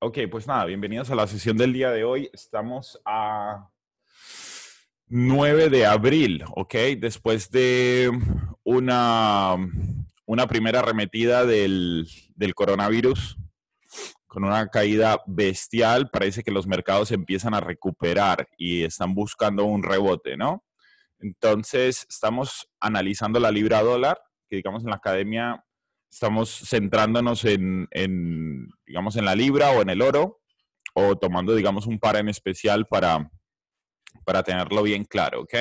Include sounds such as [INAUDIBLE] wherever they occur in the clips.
Ok, pues nada, bienvenidos a la sesión del día de hoy. Estamos a 9 de abril, ¿ok? Después de una, una primera arremetida del, del coronavirus con una caída bestial, parece que los mercados empiezan a recuperar y están buscando un rebote, ¿no? Entonces, estamos analizando la libra dólar, que digamos en la academia estamos centrándonos en, digamos, en la libra o en el oro, o tomando, digamos, un par en especial para, para tenerlo bien claro, ¿ok?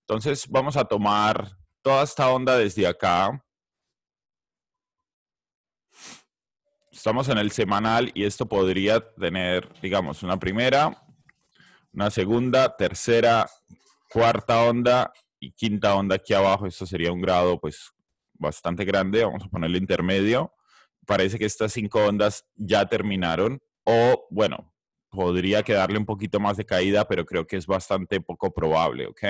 Entonces vamos a tomar toda esta onda desde acá. Estamos en el semanal y esto podría tener, digamos, una primera, una segunda, tercera, cuarta onda y quinta onda aquí abajo. Esto sería un grado, pues, bastante grande, vamos a ponerle intermedio. Parece que estas cinco ondas ya terminaron o, bueno, podría quedarle un poquito más de caída, pero creo que es bastante poco probable, ¿ok?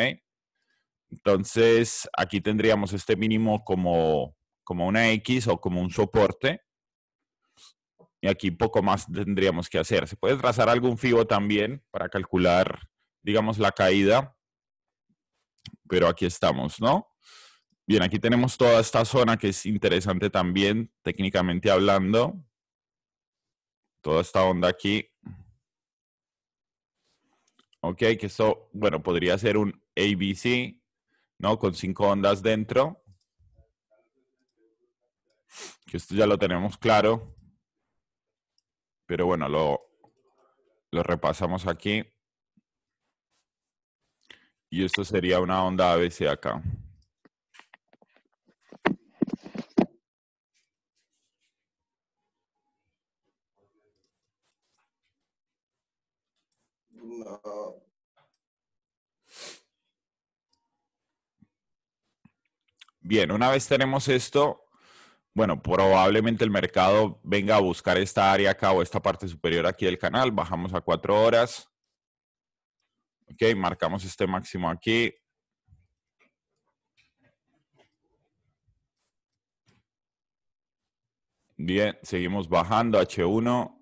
Entonces, aquí tendríamos este mínimo como, como una X o como un soporte. Y aquí poco más tendríamos que hacer. Se puede trazar algún FIBO también para calcular, digamos, la caída. Pero aquí estamos, ¿no? Bien, aquí tenemos toda esta zona que es interesante también, técnicamente hablando. Toda esta onda aquí. Ok, que esto, bueno, podría ser un ABC, ¿no? Con cinco ondas dentro. Que esto ya lo tenemos claro. Pero bueno, lo, lo repasamos aquí. Y esto sería una onda ABC acá. Bien, una vez tenemos esto, bueno, probablemente el mercado venga a buscar esta área acá o esta parte superior aquí del canal. Bajamos a 4 horas. Ok, marcamos este máximo aquí. Bien, seguimos bajando H1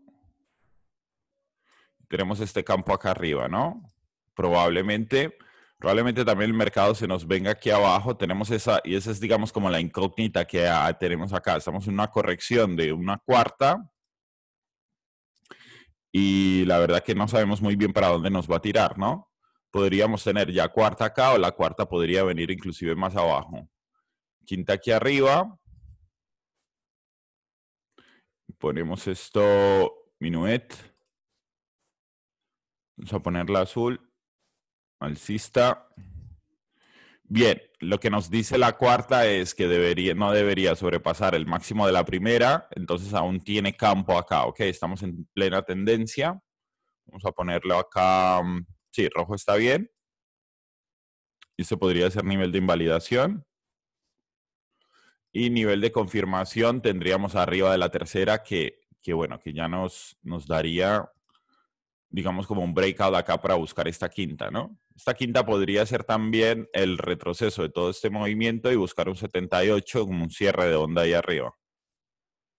tenemos este campo acá arriba, ¿no? Probablemente, probablemente también el mercado se nos venga aquí abajo, tenemos esa, y esa es, digamos, como la incógnita que ah, tenemos acá. Estamos en una corrección de una cuarta, y la verdad que no sabemos muy bien para dónde nos va a tirar, ¿no? Podríamos tener ya cuarta acá o la cuarta podría venir inclusive más abajo. Quinta aquí arriba. Ponemos esto minuet. Vamos a ponerla azul. Alcista. Bien, lo que nos dice la cuarta es que debería, no debería sobrepasar el máximo de la primera, entonces aún tiene campo acá, ¿ok? Estamos en plena tendencia. Vamos a ponerlo acá. Mm, sí, rojo está bien. Y se este podría ser nivel de invalidación. Y nivel de confirmación tendríamos arriba de la tercera que, bueno, que ya nos, nos daría digamos, como un breakout acá para buscar esta quinta, ¿no? Esta quinta podría ser también el retroceso de todo este movimiento y buscar un 78 como un cierre de onda ahí arriba.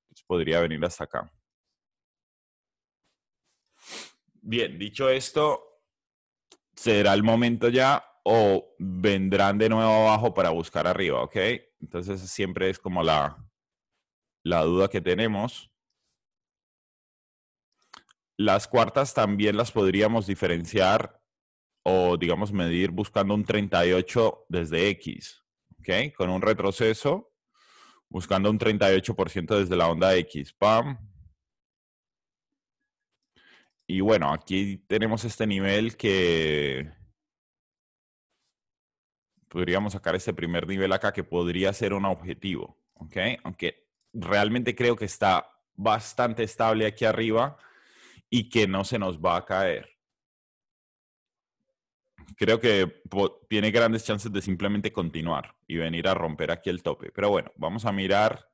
Entonces podría venir hasta acá. Bien, dicho esto, será el momento ya o vendrán de nuevo abajo para buscar arriba, ¿ok? Entonces siempre es como la, la duda que tenemos. Las cuartas también las podríamos diferenciar o, digamos, medir buscando un 38 desde X, ¿ok? Con un retroceso, buscando un 38% desde la onda X. ¡Pam! Y bueno, aquí tenemos este nivel que podríamos sacar este primer nivel acá que podría ser un objetivo, ¿ok? Aunque realmente creo que está bastante estable aquí arriba y que no se nos va a caer. Creo que tiene grandes chances de simplemente continuar y venir a romper aquí el tope. Pero bueno, vamos a mirar.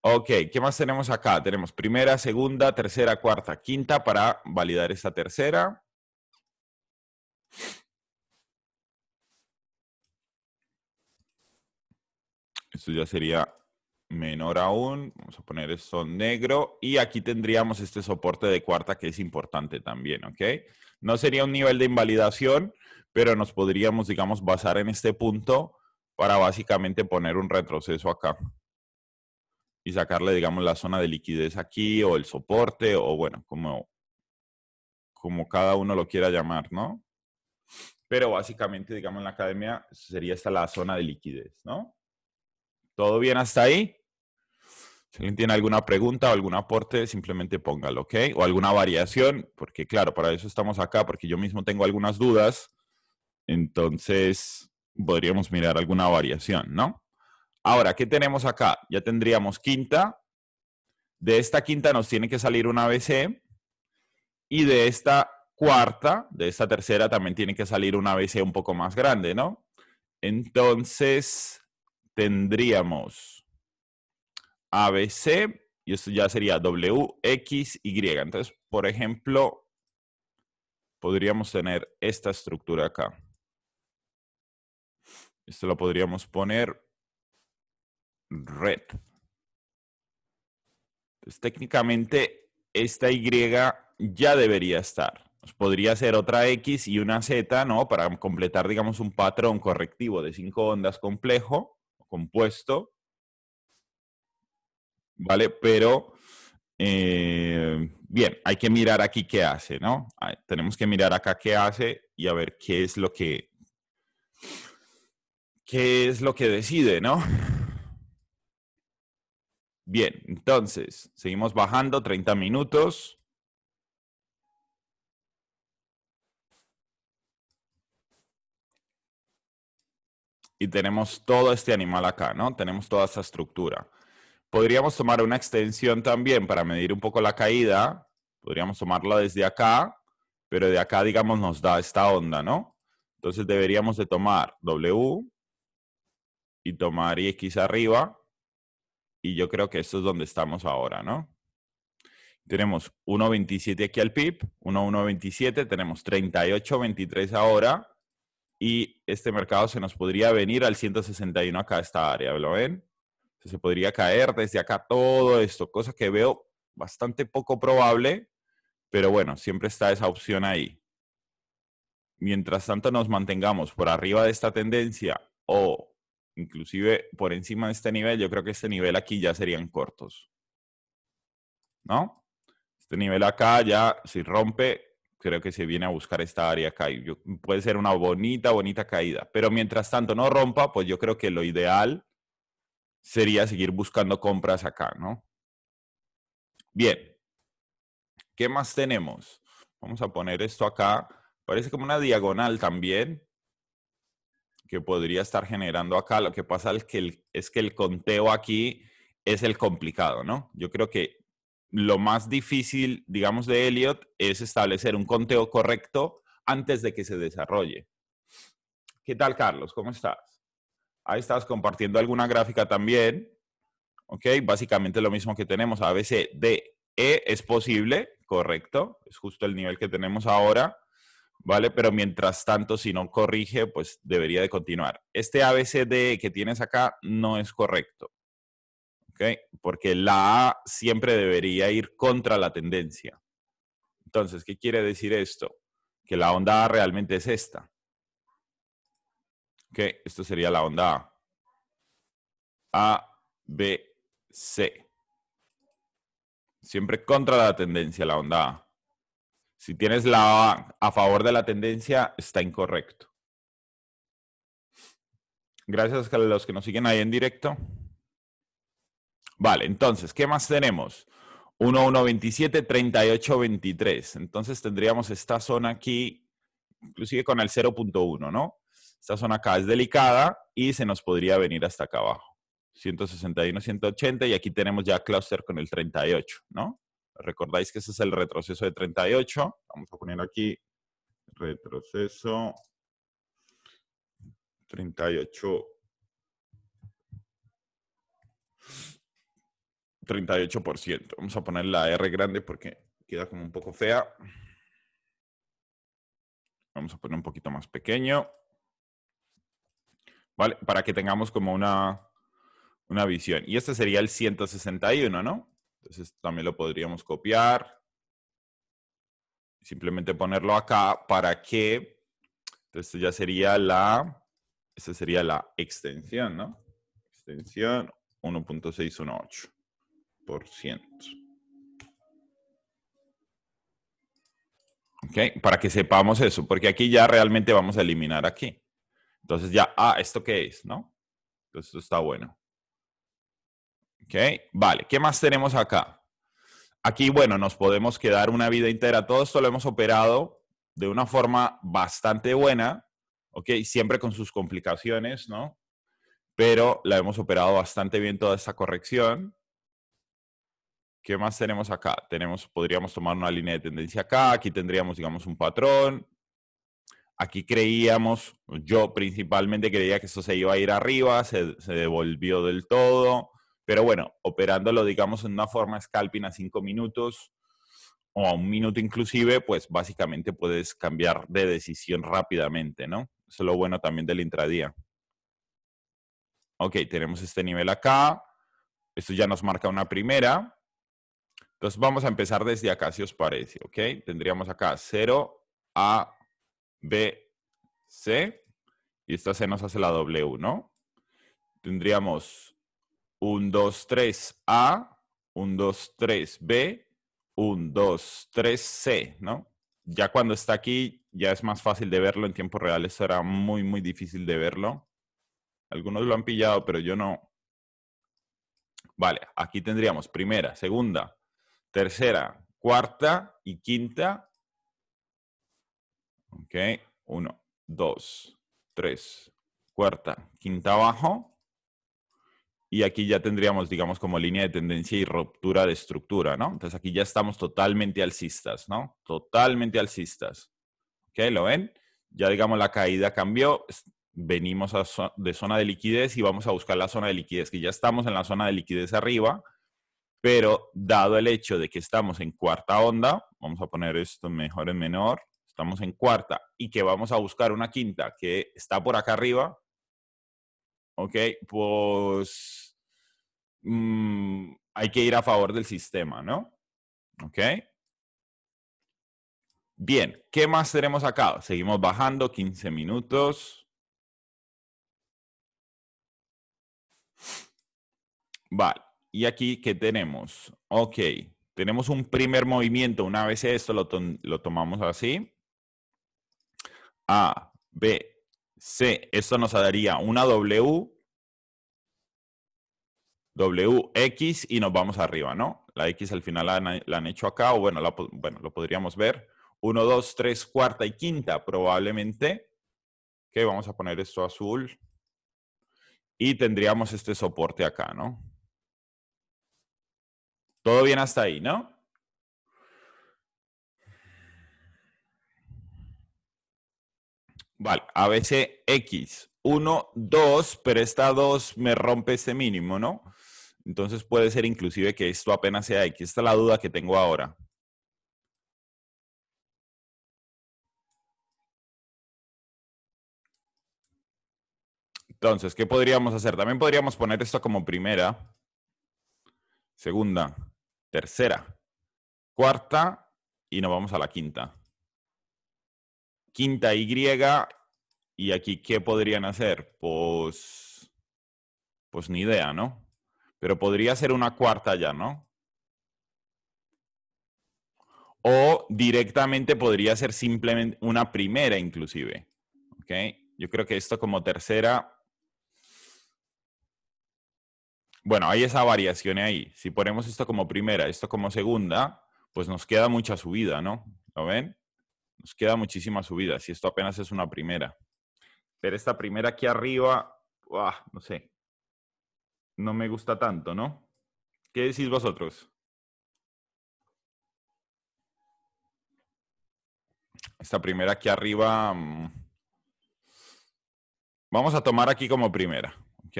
Ok, ¿qué más tenemos acá? Tenemos primera, segunda, tercera, cuarta, quinta para validar esta tercera. Esto ya sería menor aún, vamos a poner esto negro, y aquí tendríamos este soporte de cuarta que es importante también, ¿ok? No sería un nivel de invalidación, pero nos podríamos, digamos, basar en este punto para básicamente poner un retroceso acá y sacarle, digamos, la zona de liquidez aquí o el soporte o bueno, como, como cada uno lo quiera llamar, ¿no? Pero básicamente, digamos, en la academia sería esta la zona de liquidez, ¿no? ¿Todo bien hasta ahí? Si alguien tiene alguna pregunta o algún aporte, simplemente póngalo, ¿ok? O alguna variación, porque claro, para eso estamos acá, porque yo mismo tengo algunas dudas. Entonces, podríamos mirar alguna variación, ¿no? Ahora, ¿qué tenemos acá? Ya tendríamos quinta. De esta quinta nos tiene que salir una ABC. Y de esta cuarta, de esta tercera, también tiene que salir una BC un poco más grande, ¿no? Entonces, tendríamos ABC y esto ya sería W, X, Y. Entonces, por ejemplo, podríamos tener esta estructura acá. Esto lo podríamos poner red. Entonces, técnicamente, esta Y ya debería estar. podría ser otra X y una Z, ¿no? Para completar, digamos, un patrón correctivo de cinco ondas complejo, compuesto. ¿vale? Pero eh, bien, hay que mirar aquí qué hace, ¿no? Ah, tenemos que mirar acá qué hace y a ver qué es lo que qué es lo que decide, ¿no? Bien, entonces, seguimos bajando 30 minutos. Y tenemos todo este animal acá, ¿no? Tenemos toda esta estructura. Podríamos tomar una extensión también para medir un poco la caída. Podríamos tomarla desde acá, pero de acá, digamos, nos da esta onda, ¿no? Entonces deberíamos de tomar W y tomar X arriba. Y yo creo que esto es donde estamos ahora, ¿no? Tenemos 1.27 aquí al PIB, 1.127, tenemos 38.23 ahora y este mercado se nos podría venir al 161 acá a esta área, ¿lo ven? se podría caer desde acá todo esto, cosa que veo bastante poco probable, pero bueno, siempre está esa opción ahí. Mientras tanto nos mantengamos por arriba de esta tendencia o inclusive por encima de este nivel, yo creo que este nivel aquí ya serían cortos. ¿No? Este nivel acá ya, si rompe, creo que se viene a buscar esta área acá. puede ser una bonita, bonita caída. Pero mientras tanto no rompa, pues yo creo que lo ideal sería seguir buscando compras acá, ¿no? Bien, ¿qué más tenemos? Vamos a poner esto acá. Parece como una diagonal también que podría estar generando acá. Lo que pasa es que el, es que el conteo aquí es el complicado, ¿no? Yo creo que lo más difícil, digamos, de Elliot es establecer un conteo correcto antes de que se desarrolle. ¿Qué tal, Carlos? ¿Cómo estás? Ahí estás compartiendo alguna gráfica también. ¿Ok? Básicamente lo mismo que tenemos. ABCDE E es posible, correcto. Es justo el nivel que tenemos ahora. ¿Vale? Pero mientras tanto, si no corrige, pues debería de continuar. Este ABCD que tienes acá no es correcto. ¿Ok? Porque la A siempre debería ir contra la tendencia. Entonces, ¿qué quiere decir esto? Que la onda A realmente es esta que esto sería la onda A. A, B, C. Siempre contra la tendencia, la onda A. Si tienes la A a favor de la tendencia, está incorrecto. Gracias a los que nos siguen ahí en directo. Vale, entonces, ¿qué más tenemos? 1, 1, 27, 38, 23. Entonces tendríamos esta zona aquí, inclusive con el 0.1, ¿no? esta zona acá es delicada y se nos podría venir hasta acá abajo. 161, 180 y aquí tenemos ya cluster con el 38, ¿no? Recordáis que ese es el retroceso de 38. Vamos a poner aquí retroceso 38. 38%. Vamos a poner la R grande porque queda como un poco fea. Vamos a poner un poquito más pequeño. ¿vale? Para que tengamos como una, una visión. Y este sería el 161, ¿no? Entonces también lo podríamos copiar. Simplemente ponerlo acá para que. Entonces ya sería la. Esta sería la extensión, ¿no? Extensión 1.618%. Ok, para que sepamos eso, porque aquí ya realmente vamos a eliminar aquí. Entonces ya, ah, ¿esto qué es? ¿No? Entonces esto está bueno. Ok, vale. ¿Qué más tenemos acá? Aquí, bueno, nos podemos quedar una vida entera. Todo esto lo hemos operado de una forma bastante buena, ok, siempre con sus complicaciones, ¿no? Pero la hemos operado bastante bien toda esta corrección. ¿Qué más tenemos acá? Tenemos, podríamos tomar una línea de tendencia acá, aquí tendríamos, digamos, un patrón, Aquí creíamos, yo principalmente creía que eso se iba a ir arriba, se, se devolvió del todo, pero bueno, operándolo, digamos, en una forma scalping a cinco minutos o a un minuto inclusive, pues básicamente puedes cambiar de decisión rápidamente, ¿no? Eso es lo bueno también del intradía. Ok, tenemos este nivel acá. Esto ya nos marca una primera. Entonces vamos a empezar desde acá, si os parece, ¿ok? Tendríamos acá 0 a B, C, y esta C nos hace la W, ¿no? Tendríamos 1, 2, 3, A, 1, 2, 3, B, 1, 2, 3, C, ¿no? Ya cuando está aquí ya es más fácil de verlo, en tiempo real esto era muy, muy difícil de verlo. Algunos lo han pillado, pero yo no. Vale, aquí tendríamos primera, segunda, tercera, cuarta y quinta Ok, uno, dos, tres, cuarta, quinta abajo. Y aquí ya tendríamos, digamos, como línea de tendencia y ruptura de estructura, ¿no? Entonces aquí ya estamos totalmente alcistas, ¿no? Totalmente alcistas. ¿Ok? ¿Lo ven? Ya digamos la caída cambió, venimos de zona de liquidez y vamos a buscar la zona de liquidez, que ya estamos en la zona de liquidez arriba, pero dado el hecho de que estamos en cuarta onda, vamos a poner esto mejor en menor, estamos en cuarta y que vamos a buscar una quinta que está por acá arriba, ok, pues mm, hay que ir a favor del sistema, ¿no? Ok. Bien, ¿qué más tenemos acá? Seguimos bajando, 15 minutos. Vale, y aquí, ¿qué tenemos? Ok, tenemos un primer movimiento. Una vez esto lo tomamos así. A, B, C. Esto nos daría una W, W X y nos vamos arriba, ¿no? La X al final la han, hecho acá, o bueno, bueno, lo podríamos ver. 1, 2, 3, cuarta y quinta, probablemente. Que vamos a poner esto azul. Y tendríamos este soporte acá, ¿no? Todo bien hasta ahí, ¿no? Vale, a X, 1, 2, pero esta 2 me rompe ese mínimo, ¿no? Entonces puede ser inclusive que esto apenas sea X. Esta es la duda que tengo ahora. Entonces, ¿qué podríamos hacer? También podríamos poner esto como primera, segunda, tercera, cuarta y nos vamos a la quinta quinta Y. Y aquí, ¿qué podrían hacer? Pues, pues ni idea, ¿no? Pero podría ser una cuarta ya, ¿no? O directamente podría ser simplemente una primera inclusive. ¿Ok? Yo creo que esto como tercera... Bueno, hay esa variación ahí. Si ponemos esto como primera, esto como segunda, pues nos queda mucha subida, ¿no? ¿Lo ven? Nos queda muchísima subida, si esto apenas es una primera. Pero esta primera aquí arriba, no sé, no me gusta tanto, ¿no? ¿Qué decís vosotros? Esta primera aquí arriba, mm. vamos a tomar aquí como primera, ¿ok?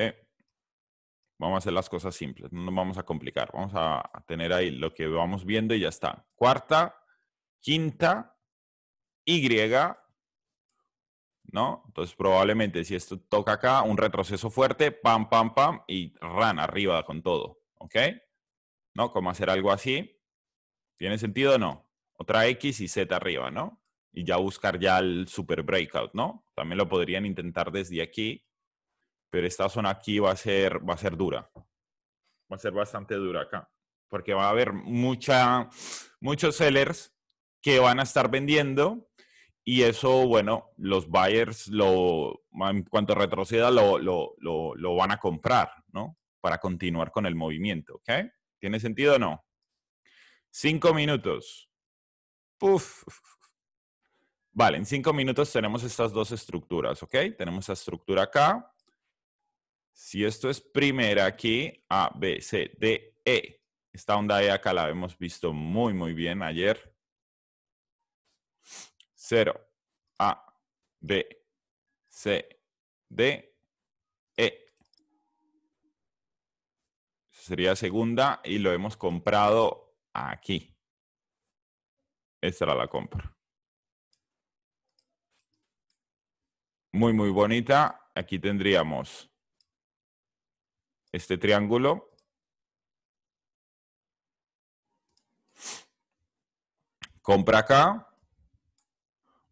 Vamos a hacer las cosas simples, no nos vamos a complicar. Vamos a tener ahí lo que vamos viendo y ya está. Cuarta, quinta, y, ¿no? Entonces probablemente si esto toca acá, un retroceso fuerte, pam, pam, pam, y ran arriba con todo, ¿ok? ¿No? Como hacer algo así. ¿Tiene sentido o no? Otra X y Z arriba, ¿no? Y ya buscar ya el super breakout, ¿no? También lo podrían intentar desde aquí, pero esta zona aquí va a ser, va a ser dura. Va a ser bastante dura acá, porque va a haber mucha, muchos sellers que van a estar vendiendo y eso, bueno, los buyers, lo, en cuanto retroceda, lo, van a comprar, ¿no? Para continuar con el movimiento, ¿ok? ¿Tiene sentido o no? Cinco minutos. Puf. Vale, en cinco minutos tenemos estas dos estructuras, ¿ok? Tenemos la estructura acá. Si esto es primera aquí, A, B, C, D, E. Esta onda E acá la hemos visto muy, muy bien ayer. 0, A, B, C, D, E. Sería segunda y lo hemos comprado aquí. Esta era la compra. Muy, muy bonita. Aquí tendríamos este triángulo. Compra acá.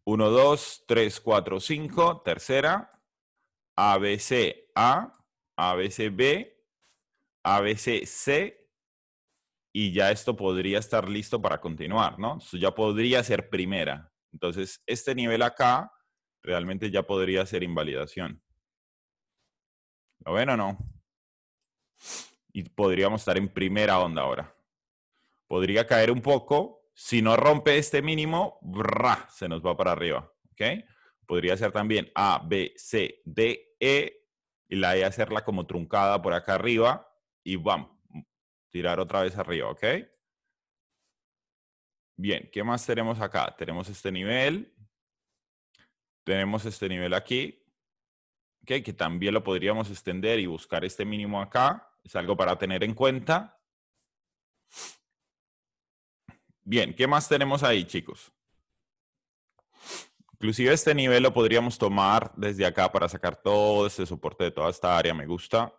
1, 2, 3, 4, 5. Tercera. ABC A, ABC B, ABC C. Y ya esto podría estar listo para continuar, ¿no? ya podría ser primera. Entonces, este nivel acá realmente ya podría ser invalidación. ¿Lo ven o no? Y podríamos estar en primera onda ahora. Podría caer un poco, si no rompe este mínimo, se nos va para arriba. ¿Ok? Podría ser también A, B, C, D, E. Y la E hacerla como truncada por acá arriba. Y bam. Tirar otra vez arriba. ¿Ok? Bien. ¿Qué más tenemos acá? Tenemos este nivel. Tenemos este nivel aquí. Okay, que también lo podríamos extender y buscar este mínimo acá. Es algo para tener en cuenta. Bien, ¿qué más tenemos ahí, chicos? Inclusive este nivel lo podríamos tomar desde acá para sacar todo este soporte de toda esta área. Me gusta.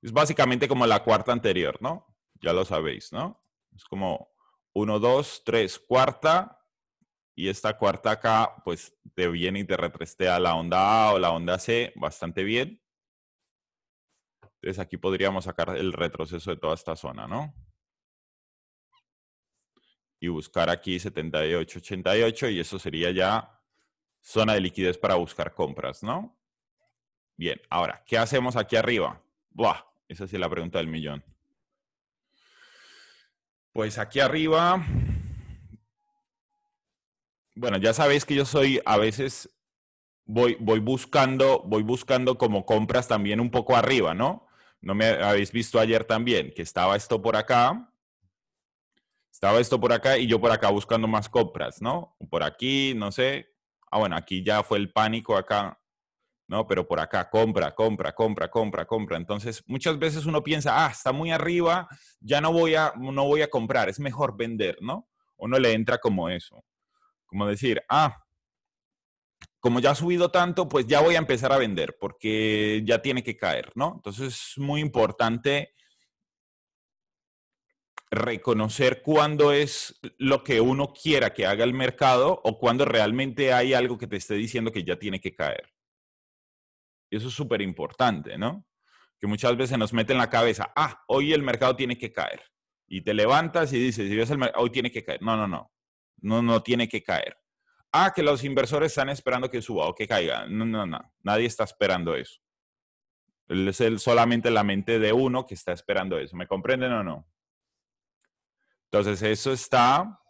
Es básicamente como la cuarta anterior, ¿no? Ya lo sabéis, ¿no? Es como 1, 2, 3, cuarta. Y esta cuarta acá, pues te viene y te retrestea la onda A o la onda C bastante bien. Entonces aquí podríamos sacar el retroceso de toda esta zona, ¿no? y buscar aquí 78, 88 y eso sería ya zona de liquidez para buscar compras, ¿no? Bien, ahora, ¿qué hacemos aquí arriba? Buah, esa sí es la pregunta del millón. Pues aquí arriba, bueno, ya sabéis que yo soy a veces voy, voy buscando, voy buscando como compras también un poco arriba, ¿no? No me habéis visto ayer también que estaba esto por acá estaba esto por acá y yo por acá buscando más compras, ¿no? Por aquí, no sé. Ah, bueno, aquí ya fue el pánico acá, ¿no? Pero por acá, compra, compra, compra, compra, compra. Entonces, muchas veces uno piensa, ah, está muy arriba, ya no voy a, no voy a comprar, es mejor vender, ¿no? Uno le entra como eso, como decir, ah, como ya ha subido tanto, pues ya voy a empezar a vender porque ya tiene que caer, ¿no? Entonces es muy importante reconocer cuándo es lo que uno quiera que haga el mercado o cuándo realmente hay algo que te esté diciendo que ya tiene que caer. Eso es súper importante, ¿no? Que muchas veces nos mete en la cabeza, ah, hoy el mercado tiene que caer. Y te levantas y dices, si ves el hoy tiene que caer. No, no, no, no, no tiene que caer. Ah, que los inversores están esperando que suba o que caiga. No, no, no, nadie está esperando eso. Es el, solamente la mente de uno que está esperando eso. ¿Me comprenden o no? Entonces, eso está,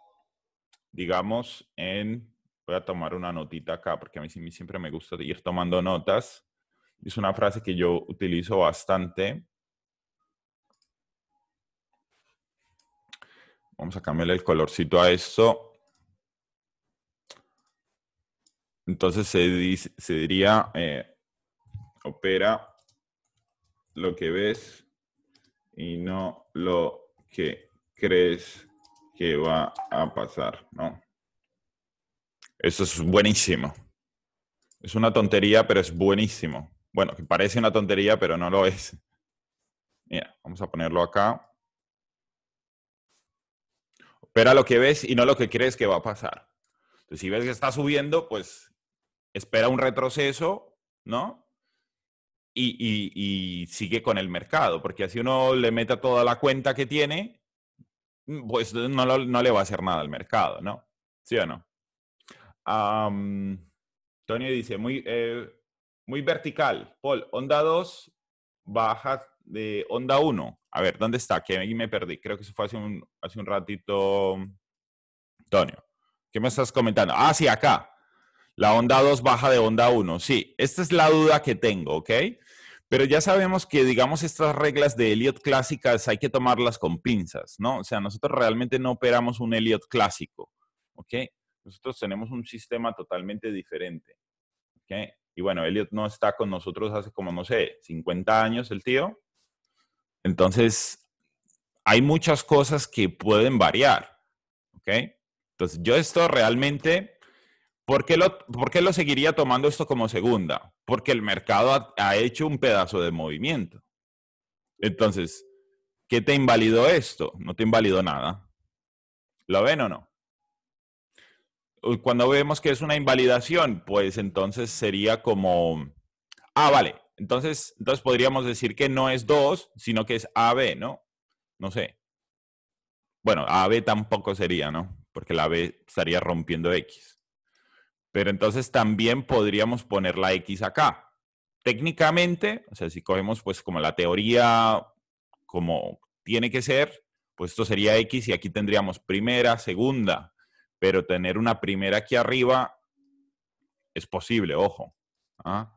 digamos, en... Voy a tomar una notita acá porque a mí siempre me gusta ir tomando notas. Es una frase que yo utilizo bastante. Vamos a cambiarle el colorcito a esto. Entonces se, diría, eh, opera lo que ves y no lo que crees que va a pasar, ¿no? Eso es buenísimo. Es una tontería, pero es buenísimo. Bueno, que parece una tontería, pero no lo es. Mira, vamos a ponerlo acá. Espera lo que ves y no lo que crees que va a pasar. Entonces, si ves que está subiendo, pues espera un retroceso, ¿no? Y, sigue con el mercado, porque así uno le meta toda la cuenta que tiene, Mm, pues eh, no, no le va a hacer nada al mercado, ¿no? ¿Sí o no? Tony dice, muy, eh, muy vertical. Paul, onda 2, baja de onda 1. A ver, ¿dónde está? Que ahí me perdí. Creo que se fue hace un, hace un ratito. Antonio, ¿qué me estás comentando? Ah, sí, acá. La onda 2 baja de onda 1. Sí, esta es la duda que tengo, ¿ok? Pero ya sabemos que, digamos, estas reglas de Elliot clásicas hay que tomarlas con pinzas, ¿no? O sea, nosotros realmente no operamos un Elliot clásico, ¿ok? Nosotros tenemos un sistema totalmente diferente, ¿ok? Y bueno, Elliot no está con nosotros hace como, no sé, 50 años el tío. Entonces, hay muchas cosas que pueden variar, ¿ok? Entonces, yo esto realmente, ¿por qué lo, por qué lo seguiría tomando esto como segunda? porque el mercado ha, hecho un pedazo de movimiento. Entonces, ¿qué te invalidó esto? No te invalidó nada. ¿Lo ven o no? Uh, cuando vemos que es una invalidación, pues entonces sería como, ah, vale, entonces, entonces podríamos decir que no es 2, sino que es AB, ¿no? No sé. Bueno, AB tampoco sería, ¿no? Porque la B estaría rompiendo X. Pero entonces también podríamos poner la X acá. Técnicamente, o sea, si cogemos pues como la teoría como tiene que ser, pues esto sería X y aquí tendríamos primera, segunda, pero tener una primera aquí arriba es posible, ojo. ¿ah?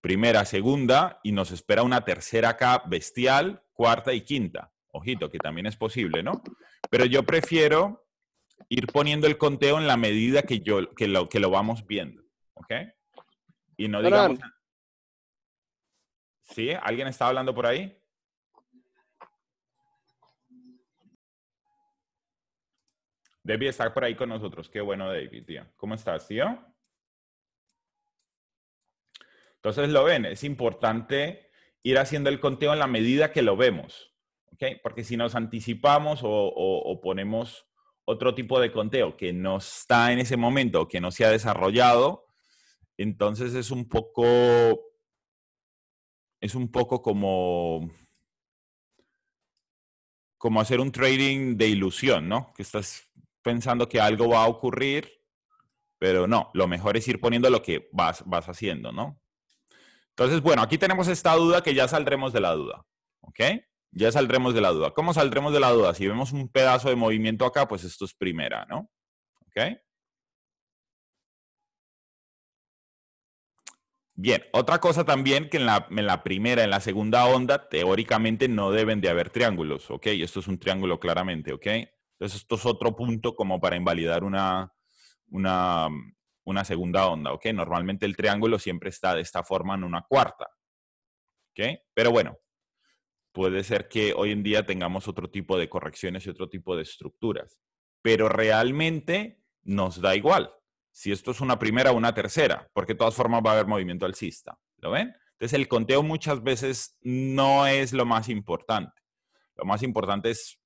Primera, segunda y nos espera una tercera acá bestial, cuarta y quinta. Ojito, que también es posible, ¿no? Pero yo prefiero ir poniendo el conteo en la medida que, yo, que, lo, que lo vamos viendo. ¿Ok? Y no digamos... ¿Sí? ¿Alguien está hablando por ahí? Debbie estar por ahí con nosotros. Qué bueno, David, tío. ¿Cómo estás, tío? Entonces lo ven, es importante ir haciendo el conteo en la medida que lo vemos, ¿ok? Porque si nos anticipamos o ponemos otro tipo de conteo que no está en ese momento, que no se ha desarrollado, entonces es un poco, es un poco como, como hacer un trading de ilusión, ¿no? Que estás pensando que algo va a ocurrir, pero no, lo mejor es ir poniendo lo que vas, vas haciendo, ¿no? Entonces, bueno, aquí tenemos esta duda que ya saldremos de la duda, ¿ok? ya saldremos de la duda. ¿Cómo saldremos de la duda? Si vemos un pedazo de movimiento acá, pues esto es primera, ¿no? ¿Ok? Bien, otra cosa también que en la, primera, en la segunda onda, teóricamente no deben de haber triángulos, ¿ok? esto es un triángulo claramente, ¿ok? Entonces esto es otro punto como para invalidar una, una, una segunda onda, ¿ok? Normalmente el triángulo siempre está de esta forma en una cuarta, ¿ok? Pero bueno, Puede ser que hoy en día tengamos otro tipo de correcciones y otro tipo de estructuras, pero realmente nos da igual si esto es una primera o una tercera, porque de todas formas va a haber movimiento alcista. ¿Lo ven? Entonces el conteo muchas veces no es lo más importante. Lo más importante es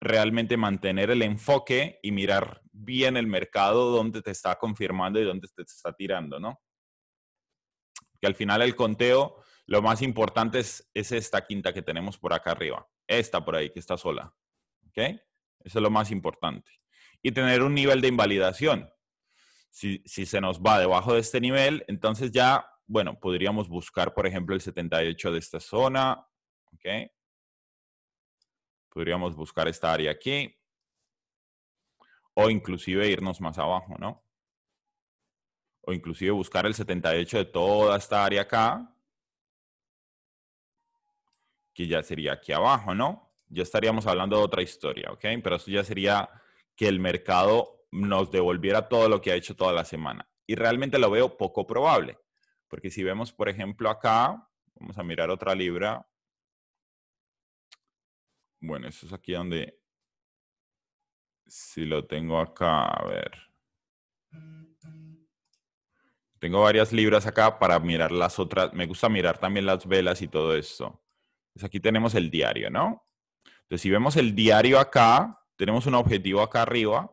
realmente mantener el enfoque y mirar bien el mercado donde te está confirmando y dónde te está tirando, ¿no? Que al final el conteo lo más importante es, esta quinta que tenemos por acá arriba. Esta por ahí que está sola. ¿Ok? Eso es lo más importante. Y tener un nivel de invalidación. Si, si, se nos va debajo de este nivel, entonces ya, bueno, podríamos buscar, por ejemplo, el 78 de esta zona, ¿ok? Podríamos buscar esta área aquí, o inclusive irnos más abajo, ¿no? O inclusive buscar el 78 de toda esta área acá, que ya sería aquí abajo, ¿no? Ya estaríamos hablando de otra historia, ¿ok? Pero eso ya sería que el mercado nos devolviera todo lo que ha hecho toda la semana. Y realmente lo veo poco probable, porque si vemos, por ejemplo, acá, vamos a mirar otra libra. Bueno, eso es aquí donde, si lo tengo acá, a ver. Tengo varias libras acá para mirar las otras. Me gusta mirar también las velas y todo esto aquí tenemos el diario, ¿no? Entonces si vemos el diario acá, tenemos un objetivo acá arriba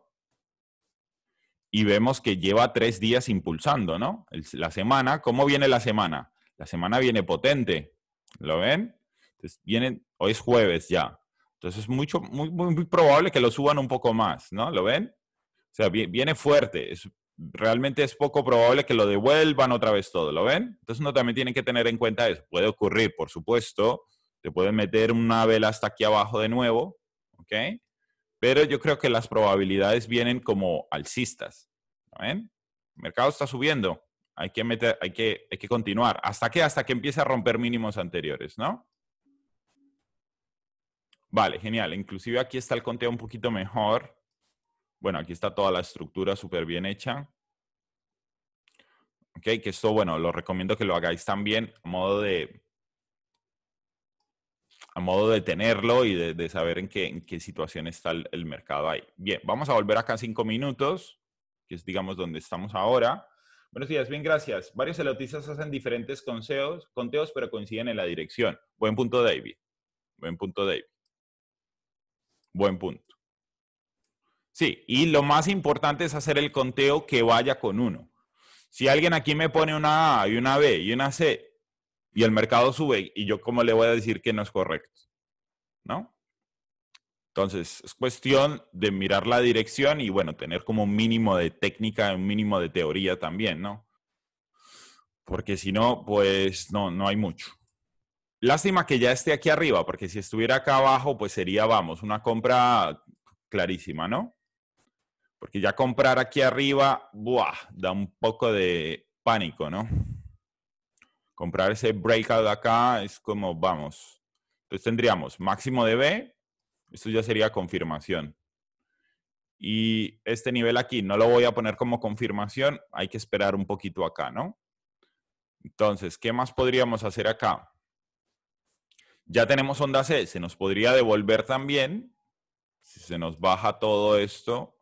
y vemos que lleva tres días impulsando, ¿no? La semana, ¿cómo viene la semana? La semana viene potente, ¿lo ven? Entonces viene, hoy es jueves ya. Entonces es mucho, muy, muy, probable que lo suban un poco más, ¿no? ¿Lo ven? O sea, viene fuerte. realmente es poco probable que lo devuelvan otra vez todo, ¿lo ven? Entonces uno también tiene que tener en cuenta eso. Puede ocurrir, por supuesto, se pueden meter una vela hasta aquí abajo de nuevo, ¿ok? Pero yo creo que las probabilidades vienen como alcistas. ¿Ven? El mercado está subiendo. Hay que, meter, hay que, hay que continuar. ¿Hasta qué? Hasta que empiece a romper mínimos anteriores, ¿no? Vale, genial. Inclusive aquí está el conteo un poquito mejor. Bueno, aquí está toda la estructura súper bien hecha. Ok, que esto, bueno, lo recomiendo que lo hagáis también a modo de, a modo de tenerlo y de, saber en qué, situación está el, mercado ahí. Bien, vamos a volver acá cinco minutos, que es, digamos, donde estamos ahora. Buenos días, bien, gracias. Varios elotistas hacen diferentes consejos, conteos, pero coinciden en la dirección. Buen punto, David. Buen punto, David. Buen punto. Sí, y lo más importante es hacer el conteo que vaya con uno. Si alguien aquí me pone una A y una B y una C y el mercado sube y yo cómo le voy a decir que no es correcto, ¿no? Entonces, es cuestión de mirar la dirección y bueno, tener como un mínimo de técnica, un mínimo de teoría también, ¿no? Porque si no, pues no, no hay mucho. Lástima que ya esté aquí arriba, porque si estuviera acá abajo, pues sería, vamos, una compra clarísima, ¿no? Porque ya comprar aquí arriba, ¡buah! Da un poco de pánico, ¿no? Comprar ese breakout acá es como, vamos. Entonces tendríamos máximo de B, esto ya sería confirmación. Y este nivel aquí no lo voy a poner como confirmación, hay que esperar un poquito acá, ¿no? Entonces, ¿qué más podríamos hacer acá? Ya tenemos onda C, se nos podría devolver también, si se nos baja todo esto,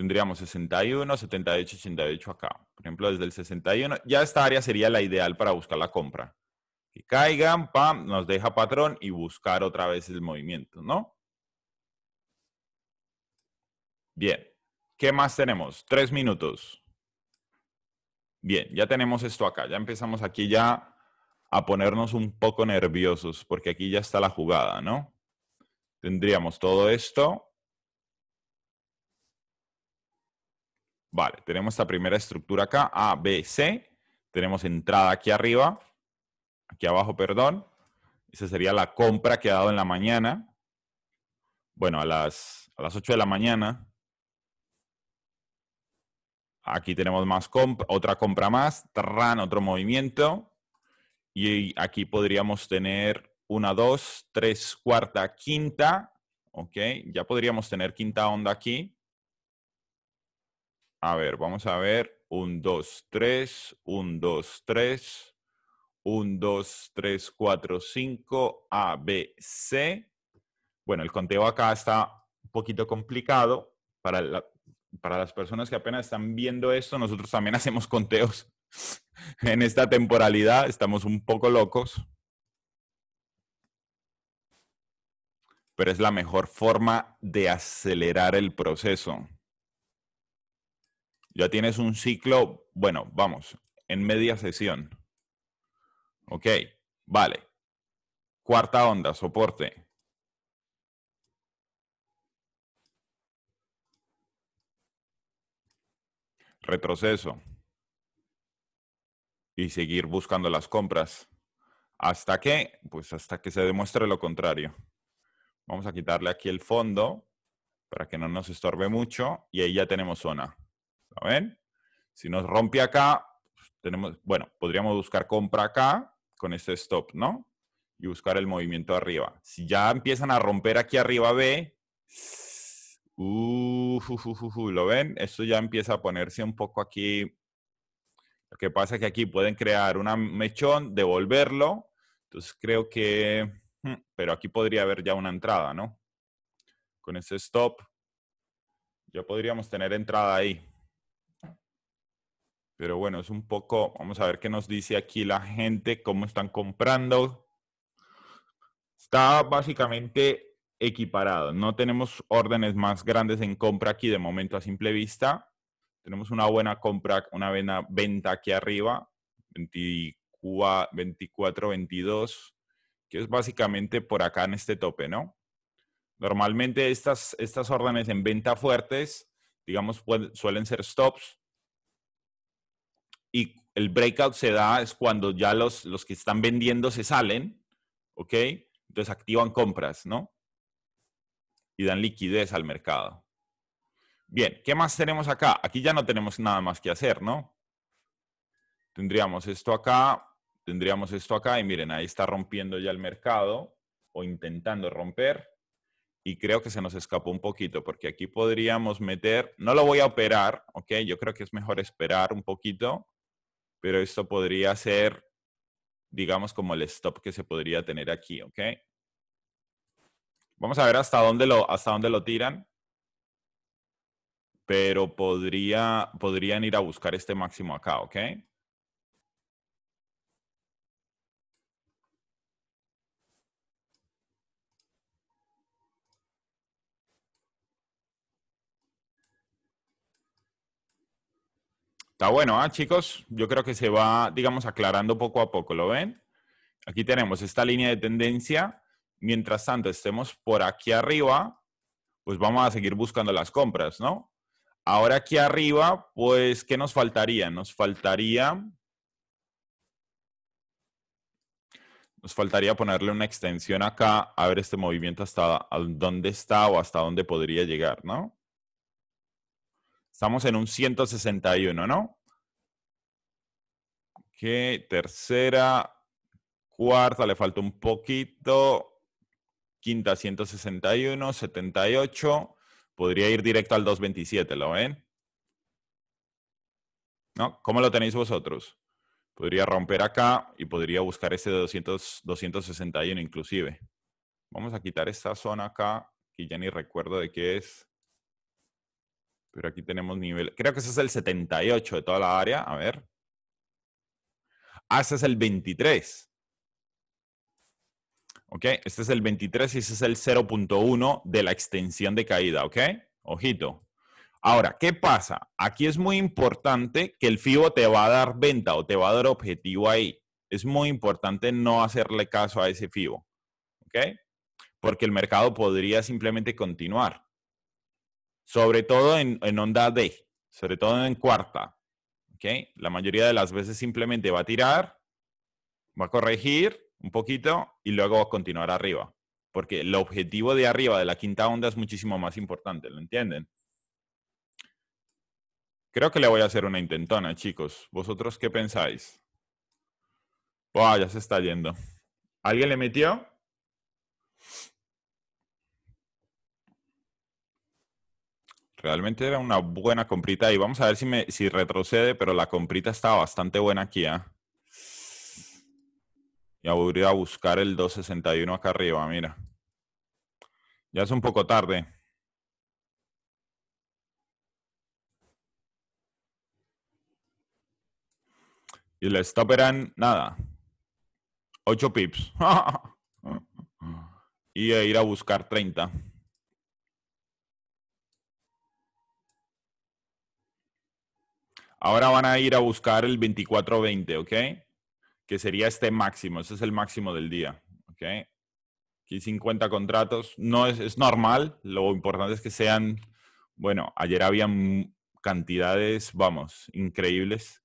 tendríamos 61, 78, 88 acá. Por ejemplo, desde el 61, ya esta área sería la ideal para buscar la compra. Que caigan, pam, nos deja patrón y buscar otra vez el movimiento, ¿no? Bien. ¿Qué más tenemos? Tres minutos. Bien, ya tenemos esto acá. Ya empezamos aquí ya a ponernos un poco nerviosos porque aquí ya está la jugada, ¿no? Tendríamos todo esto Vale, tenemos esta primera estructura acá, A, B, C. Tenemos entrada aquí arriba, aquí abajo, perdón. Esa sería la compra que ha dado en la mañana. Bueno, a las, 8 de la mañana. Aquí tenemos más otra compra más, otro movimiento. Y aquí podríamos tener una, dos, tres, cuarta, quinta. Ok, ya podríamos tener quinta onda aquí. A ver, vamos a ver. Un, dos, tres. Un, dos, tres. Un, dos, tres, cuatro, cinco. A, B, C. Bueno, el conteo acá está un poquito complicado. Para, para las personas que apenas están viendo esto, nosotros también [LAUGHS] hacemos conteos en esta temporalidad. Estamos un poco locos. Pero es la mejor forma de acelerar el proceso ya tienes un ciclo, bueno, vamos, en media sesión. Ok, vale. Cuarta onda, soporte. Retroceso. Y seguir buscando las compras. ¿Hasta que, Pues hasta que se demuestre lo contrario. Vamos a quitarle aquí el fondo para que no nos estorbe mucho y ahí ya tenemos zona. ¿Lo ven? Si nos rompe acá, pues, tenemos, bueno, podríamos buscar compra acá con este stop, ¿no? Y buscar el movimiento arriba. Si ya empiezan a romper aquí arriba B, ¿lo ven? Esto ya empieza a ponerse un poco aquí. Lo que pasa es que aquí pueden crear una mechón, devolverlo. Entonces creo que, hmm, pero aquí podría haber ya una entrada, ¿no? Con ese stop, ya podríamos tener entrada ahí. Pero bueno, es un poco, vamos a ver qué nos dice aquí la gente, cómo están comprando. Está básicamente equiparado. No tenemos órdenes más grandes en compra aquí de momento a simple vista. Tenemos una buena compra, una buena venta aquí arriba, 24, 22, que es básicamente por acá en este tope, ¿no? Normalmente estas, estas órdenes en venta fuertes, digamos, suelen ser stops y el breakout se da es cuando ya los, que están vendiendo se salen, ¿ok? Entonces activan compras, ¿no? Y dan liquidez al mercado. Bien, ¿qué más tenemos acá? Aquí ya no tenemos nada más que hacer, ¿no? Tendríamos esto acá, tendríamos esto acá y miren, ahí está rompiendo ya el mercado o intentando romper y creo que se nos escapó un poquito porque aquí podríamos meter, no lo voy a operar, ¿ok? Yo creo que es mejor esperar un poquito pero esto podría ser, digamos, como el stop que se podría tener aquí, ¿ok? Vamos a ver hasta dónde lo, hasta dónde lo tiran, pero podría, podrían ir a buscar este máximo acá, ¿ok? Está bueno, ¿ah? chicos? Yo creo que se va, digamos, aclarando poco a poco, ¿lo ven? Aquí tenemos esta línea de tendencia. Mientras tanto estemos por aquí arriba, pues vamos a seguir buscando las compras, ¿no? Ahora aquí arriba, pues, ¿qué nos faltaría? Nos faltaría... Nos faltaría ponerle una extensión acá, a ver este movimiento hasta dónde está o hasta dónde podría llegar, ¿no? Estamos en un 161, ¿no? Ok, tercera, cuarta, le falta un poquito. Quinta, 161, 78. Podría ir directo al 227, ¿lo ven? ¿No? ¿Cómo lo tenéis vosotros? Podría romper acá y podría buscar este 200, 261 inclusive. Vamos a quitar esta zona acá, que ya ni recuerdo de qué es. Pero aquí tenemos nivel. Creo que ese es el 78 de toda la área. A ver. Ah, ese es el 23. ¿Ok? Este es el 23 y ese es el 0.1 de la extensión de caída. ¿Ok? Ojito. Ahora, ¿qué pasa? Aquí es muy importante que el FIBO te va a dar venta o te va a dar objetivo ahí. Es muy importante no hacerle caso a ese FIBO. ¿Ok? Porque el mercado podría simplemente continuar sobre todo en, onda D, sobre todo en cuarta. La mayoría de las veces simplemente va a tirar, va a corregir un poquito y luego va a continuar arriba. Porque el objetivo de arriba de la quinta onda es muchísimo más importante, ¿lo entienden? Creo que le voy a hacer una intentona, chicos. ¿Vosotros qué pensáis? Buah, ya se está yendo. ¿Alguien le metió? Realmente era una buena comprita y vamos a ver si, me, si retrocede, pero la comprita estaba bastante buena aquí. ¿ah? Ya voy a buscar el 261 acá arriba, mira. Ya es un poco tarde. Y le stop eran nada. 8 pips. [LAUGHS] y ir a buscar 30. Ahora van a ir a buscar el 20 ¿ok? Que sería este máximo, ese es el máximo del día, ¿ok? Aquí 50 contratos, no es, normal, lo importante es que sean, bueno, ayer habían cantidades, vamos, increíbles,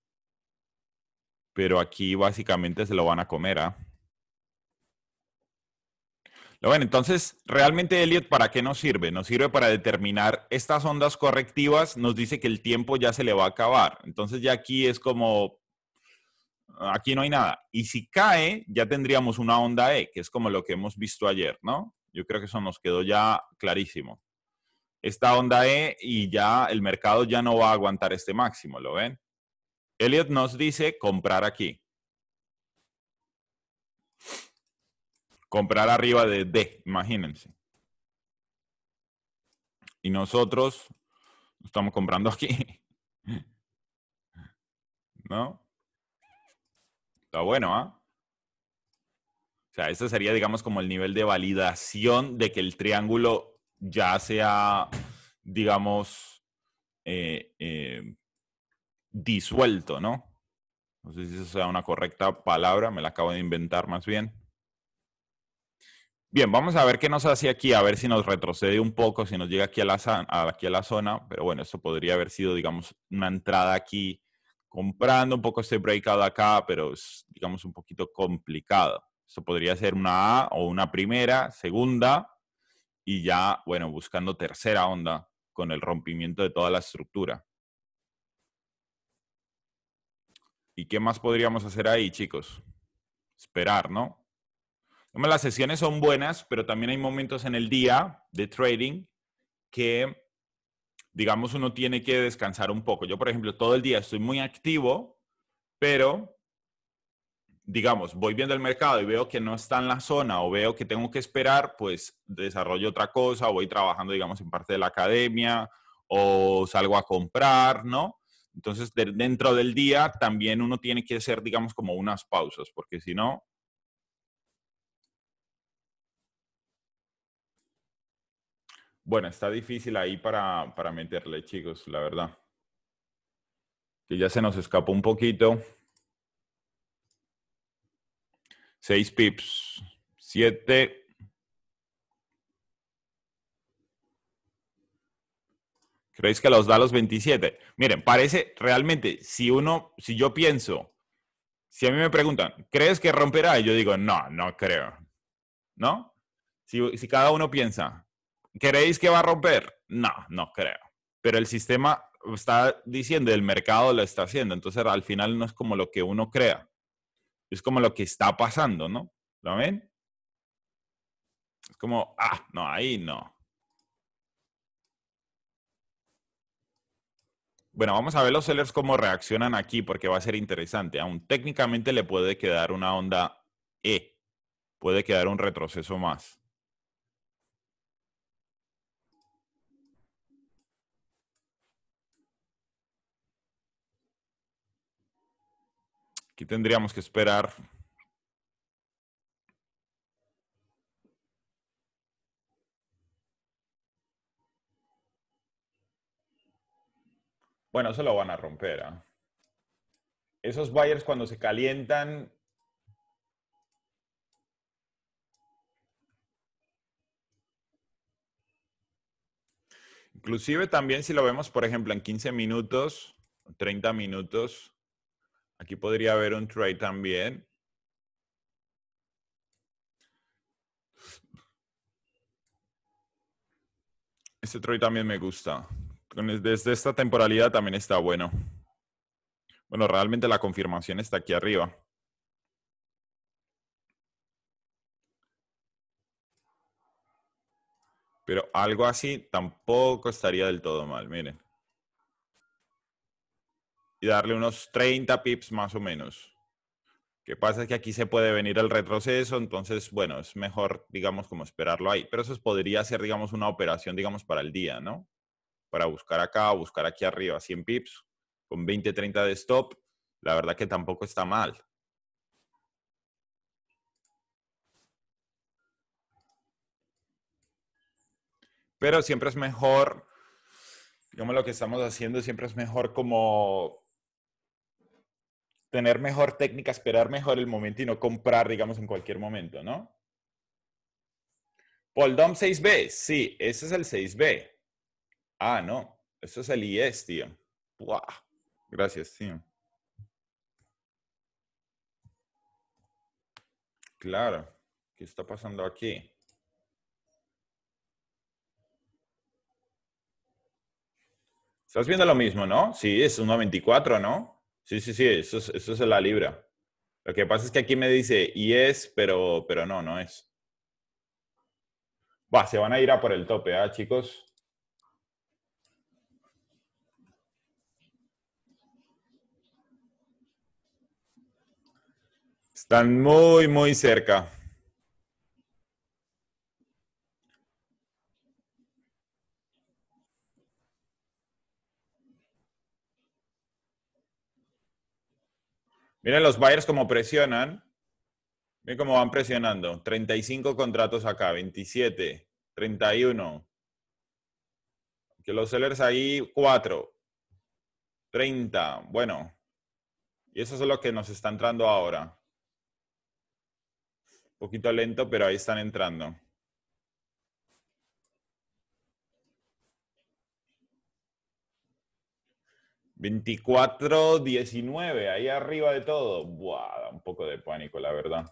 pero aquí básicamente se lo van a comer, ¿ah? Bueno, entonces, realmente Elliot, ¿para qué nos sirve? Nos sirve para determinar estas ondas correctivas, nos dice que el tiempo ya se le va a acabar. Entonces ya aquí es como, aquí no hay nada. Y si cae, ya tendríamos una onda E, que es como lo que hemos visto ayer, ¿no? Yo creo que eso nos quedó ya clarísimo. Esta onda E y ya el mercado ya no va a aguantar este máximo, ¿lo ven? Elliot nos dice comprar aquí. comprar arriba de D, imagínense. Y nosotros estamos comprando aquí. [LAUGHS] ¿No? Está bueno, ¿ah? O sea, ese sería, digamos, como el nivel de validación de que el triángulo ya sea, digamos, eh, eh, disuelto, ¿no? No sé si esa sea una correcta palabra, me la acabo de inventar más bien. Bien, vamos a ver qué nos hace aquí, a ver si nos retrocede un poco, si nos llega aquí a la, aquí a la zona, pero bueno, eso podría haber sido, digamos, una entrada aquí comprando un poco este breakout acá, pero es, digamos, un poquito complicado. Esto podría ser una A o una primera, segunda, y ya, bueno, buscando tercera onda con el rompimiento de toda la estructura. ¿Y qué más podríamos hacer ahí, chicos? Esperar, ¿no? las sesiones son buenas, pero también hay momentos en el día de trading que, digamos, uno tiene que descansar un poco. Yo, por ejemplo, todo el día estoy muy activo, pero, digamos, voy viendo el mercado y veo que no está en la zona o veo que tengo que esperar, pues desarrollo otra cosa, o voy trabajando, digamos, en parte de la academia o salgo a comprar, ¿no? Entonces, dentro del día también uno tiene que hacer, digamos, como unas pausas, porque si no, Bueno, está difícil ahí para, meterle, chicos, la verdad. Que ya se nos escapó un poquito. Seis pips. 7. ¿Creéis que los da los 27? Miren, parece realmente, si uno, si yo pienso, si a mí me preguntan, ¿crees que romperá? yo digo, no, no creo. ¿No? Si, si cada uno piensa, ¿Queréis que va a romper? No, no creo. Pero el sistema está diciendo, el mercado lo está haciendo. Entonces, al final no es como lo que uno crea. Es como lo que está pasando, ¿no? ¿Lo ven? Es como, ah, no, ahí no. Bueno, vamos a ver los sellers cómo reaccionan aquí porque va a ser interesante. Aún técnicamente le puede quedar una onda E. Puede quedar un retroceso más. Aquí tendríamos que esperar. Bueno, eso lo van a romper. ¿ah? Esos buyers cuando se calientan Inclusive también si lo vemos, por ejemplo, en 15 minutos, 30 minutos, Aquí podría haber un trade también. Este trade también me gusta. Desde esta temporalidad también está bueno. Bueno, realmente la confirmación está aquí arriba. Pero algo así tampoco estaría del todo mal, miren y darle unos 30 pips más o menos. que pasa? Es que aquí se puede venir el retroceso, entonces, bueno, es mejor, digamos, como esperarlo ahí. Pero eso podría ser, digamos, una operación, digamos, para el día, ¿no? Para buscar acá, buscar aquí arriba 100 pips, con 20, 30 de stop, la verdad que tampoco está mal. Pero siempre es mejor, digamos, lo que estamos haciendo siempre es mejor como tener mejor técnica, esperar mejor el momento y no comprar, digamos, en cualquier momento, ¿no? Paul Dom 6B, sí, ese es el 6B. Ah, no, eso es el IES, tío. Gracias, tío. Claro, ¿qué está pasando aquí? Estás viendo lo mismo, ¿no? Sí, es un 94, ¿no? Sí, sí, sí, eso es, eso es la libra. Lo que pasa es que aquí me dice y es, pero, pero no, no es. Va, se van a ir a por el tope, ¿ah, chicos? Están muy, muy cerca. Miren los buyers como presionan. Miren cómo van presionando. 35 contratos acá, 27, 31. Que los sellers ahí, 4, 30. Bueno, y eso es lo que nos está entrando ahora. Un poquito lento, pero ahí están entrando. 24-19, ahí arriba de todo. Buah, da un poco de pánico, la verdad.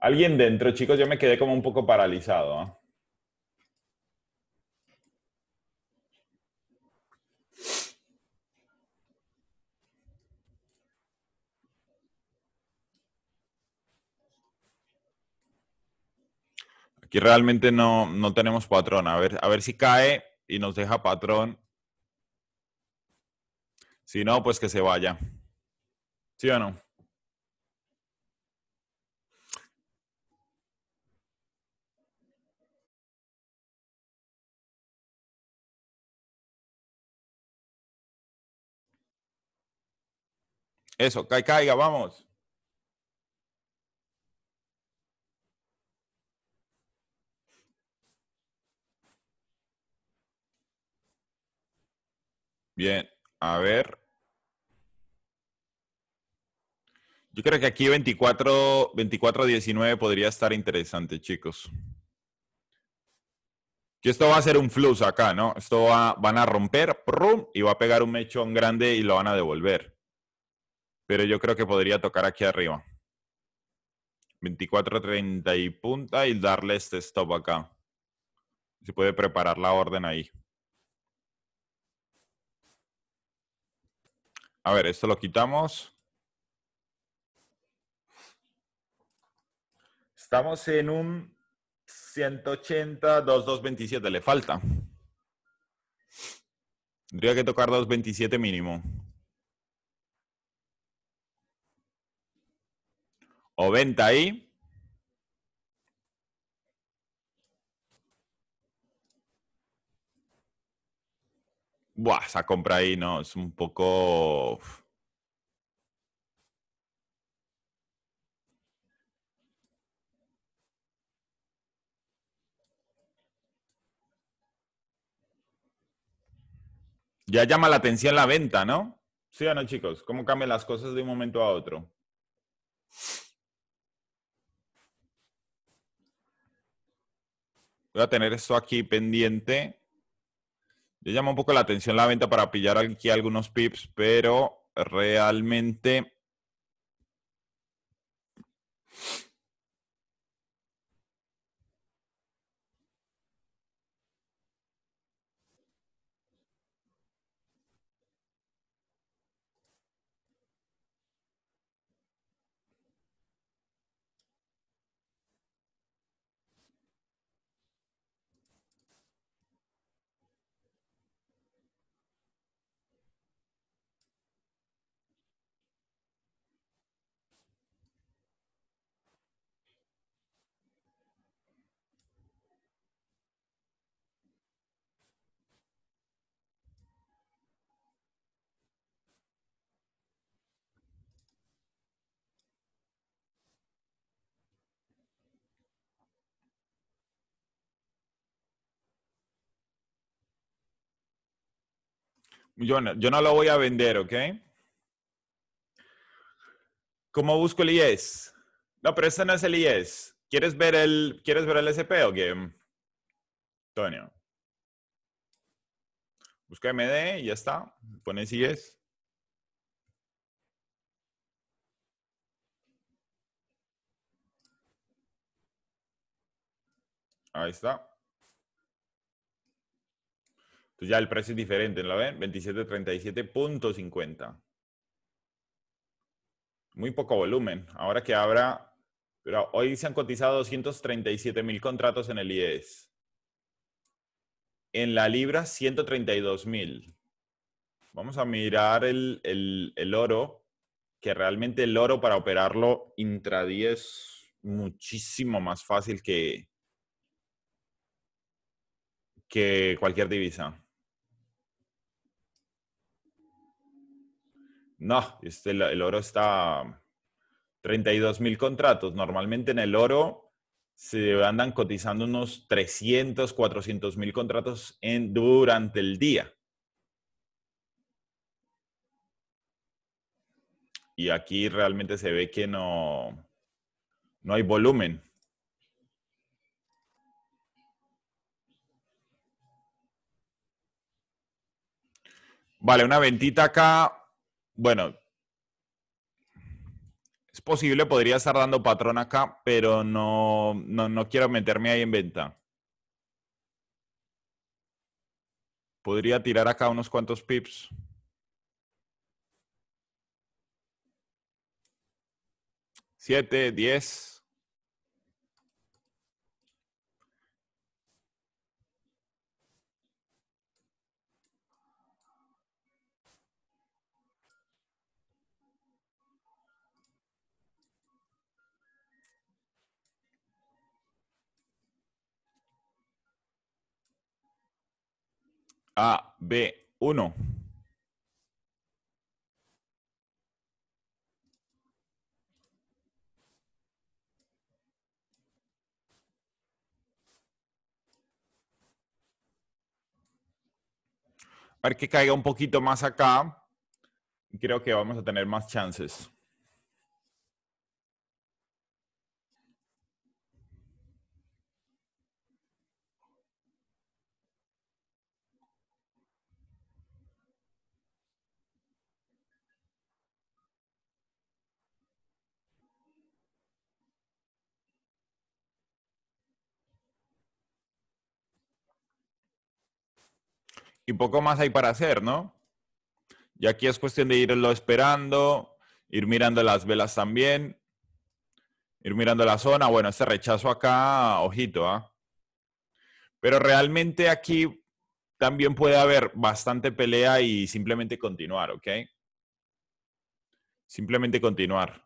Alguien dentro, chicos, yo me quedé como un poco paralizado. ¿ah? Aquí realmente no, tenemos patrón. A ver, a ver si cae y nos deja patrón. Si no, pues que se vaya. ¿Sí o no? Eso, caiga, vamos. Bien, a ver. Yo creo que aquí 24, 24 19 podría estar interesante, chicos. Que esto va a ser un flux acá, ¿no? Esto va, van a romper, y va a pegar un mechón grande y lo van a devolver. Pero yo creo que podría tocar aquí arriba. 24 30 y punta y darle este stop acá. Se puede preparar la orden ahí. A ver, esto lo quitamos. Estamos en un 180, 2227, le falta. Tendría que tocar 227 mínimo. O venta ahí. Buah, esa compra ahí no, es un poco. Ya llama la atención la venta, ¿no? ¿Sí o no, chicos? ¿Cómo cambian las cosas de un momento a otro? Voy a tener esto aquí pendiente yo llamo un poco la atención la venta para pillar aquí algunos pips, pero realmente yo no, lo voy a vender, ¿ok? ¿Cómo busco el IES? No, pero este no es el IES. ¿Quieres ver el, ¿quieres ver el SP o qué? Antonio. Busca MD y ya está. Pones IES. Ahí está. Entonces ya el precio es diferente, ¿no la ven? 27.37.50. Muy poco volumen. Ahora que habrá, pero hoy se han cotizado 237 mil contratos en el IES. En la libra, 132.000. mil. Vamos a mirar el, el oro, que realmente el oro para operarlo intradía es muchísimo más fácil que, que cualquier divisa. No, este, el oro está 32 mil contratos. Normalmente en el oro se andan cotizando unos 300, 400 mil contratos en, durante el día. Y aquí realmente se ve que no, no hay volumen. Vale, una ventita acá bueno, es posible, podría estar dando patrón acá, pero no, no, quiero meterme ahí en venta. Podría tirar acá unos cuantos pips. Siete, diez. A, B, 1. A ver que caiga un poquito más acá. Creo que vamos a tener más chances. y poco más hay para hacer, ¿no? Y aquí es cuestión de irlo esperando, ir mirando las velas también, ir mirando la zona. Bueno, este rechazo acá, ojito, ¿ah? Pero realmente aquí también puede haber bastante pelea y simplemente continuar, ¿ok? Simplemente continuar.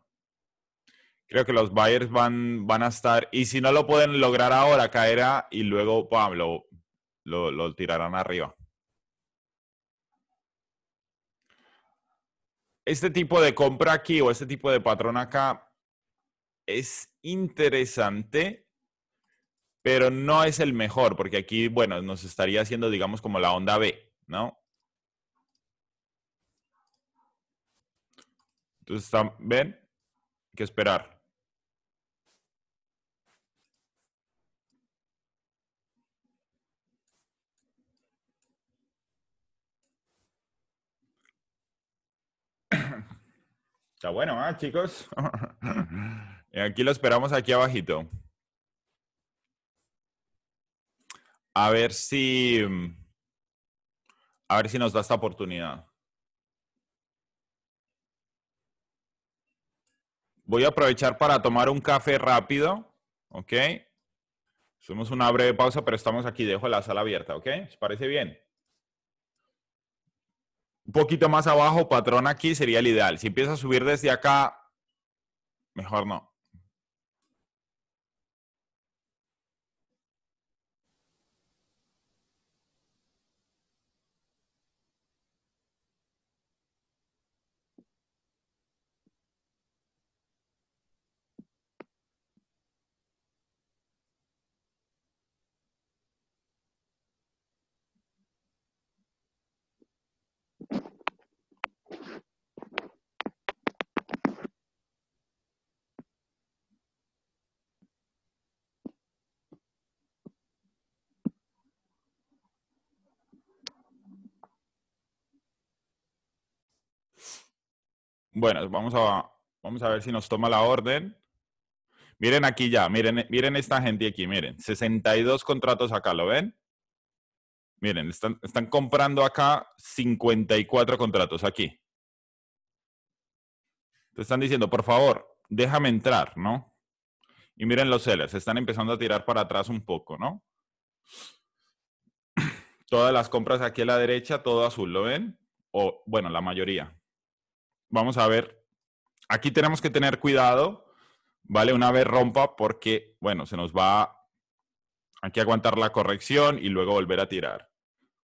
Creo que los buyers van, van a estar, y si no lo pueden lograr ahora, caerá y luego, lo tirarán arriba. este tipo de compra aquí o este tipo de patrón acá es interesante, pero no es el mejor, porque aquí, bueno, nos estaría haciendo, digamos, como la onda B, ¿no? Entonces, ¿ven? Hay que esperar. Está bueno, ¿eh, chicos? [LAUGHS] aquí lo esperamos aquí abajito. A ver si... A ver si nos da esta oportunidad. Voy a aprovechar para tomar un café rápido, ¿ok? Hacemos una breve pausa, pero estamos aquí. Dejo la sala abierta, ¿ok? ¿Os parece bien? un poquito más abajo, patrón aquí sería el ideal. Si empieza a subir desde acá, mejor no. Bueno, vamos a, vamos a ver si nos toma la orden. Miren aquí ya, miren, miren esta gente aquí, miren, 62 contratos acá, ¿lo ven? Miren, están, están comprando acá 54 contratos aquí. Te están diciendo, por favor, déjame entrar, ¿no? Y miren los sellers, están empezando a tirar para atrás un poco, ¿no? [CLEARS THROAT] Todas las compras aquí a la derecha, todo azul, ¿lo ven? O, bueno, la mayoría vamos a ver. Aquí tenemos que tener cuidado, ¿vale? Una vez rompa porque, bueno, se nos va... Hay que aguantar la corrección y luego volver a tirar.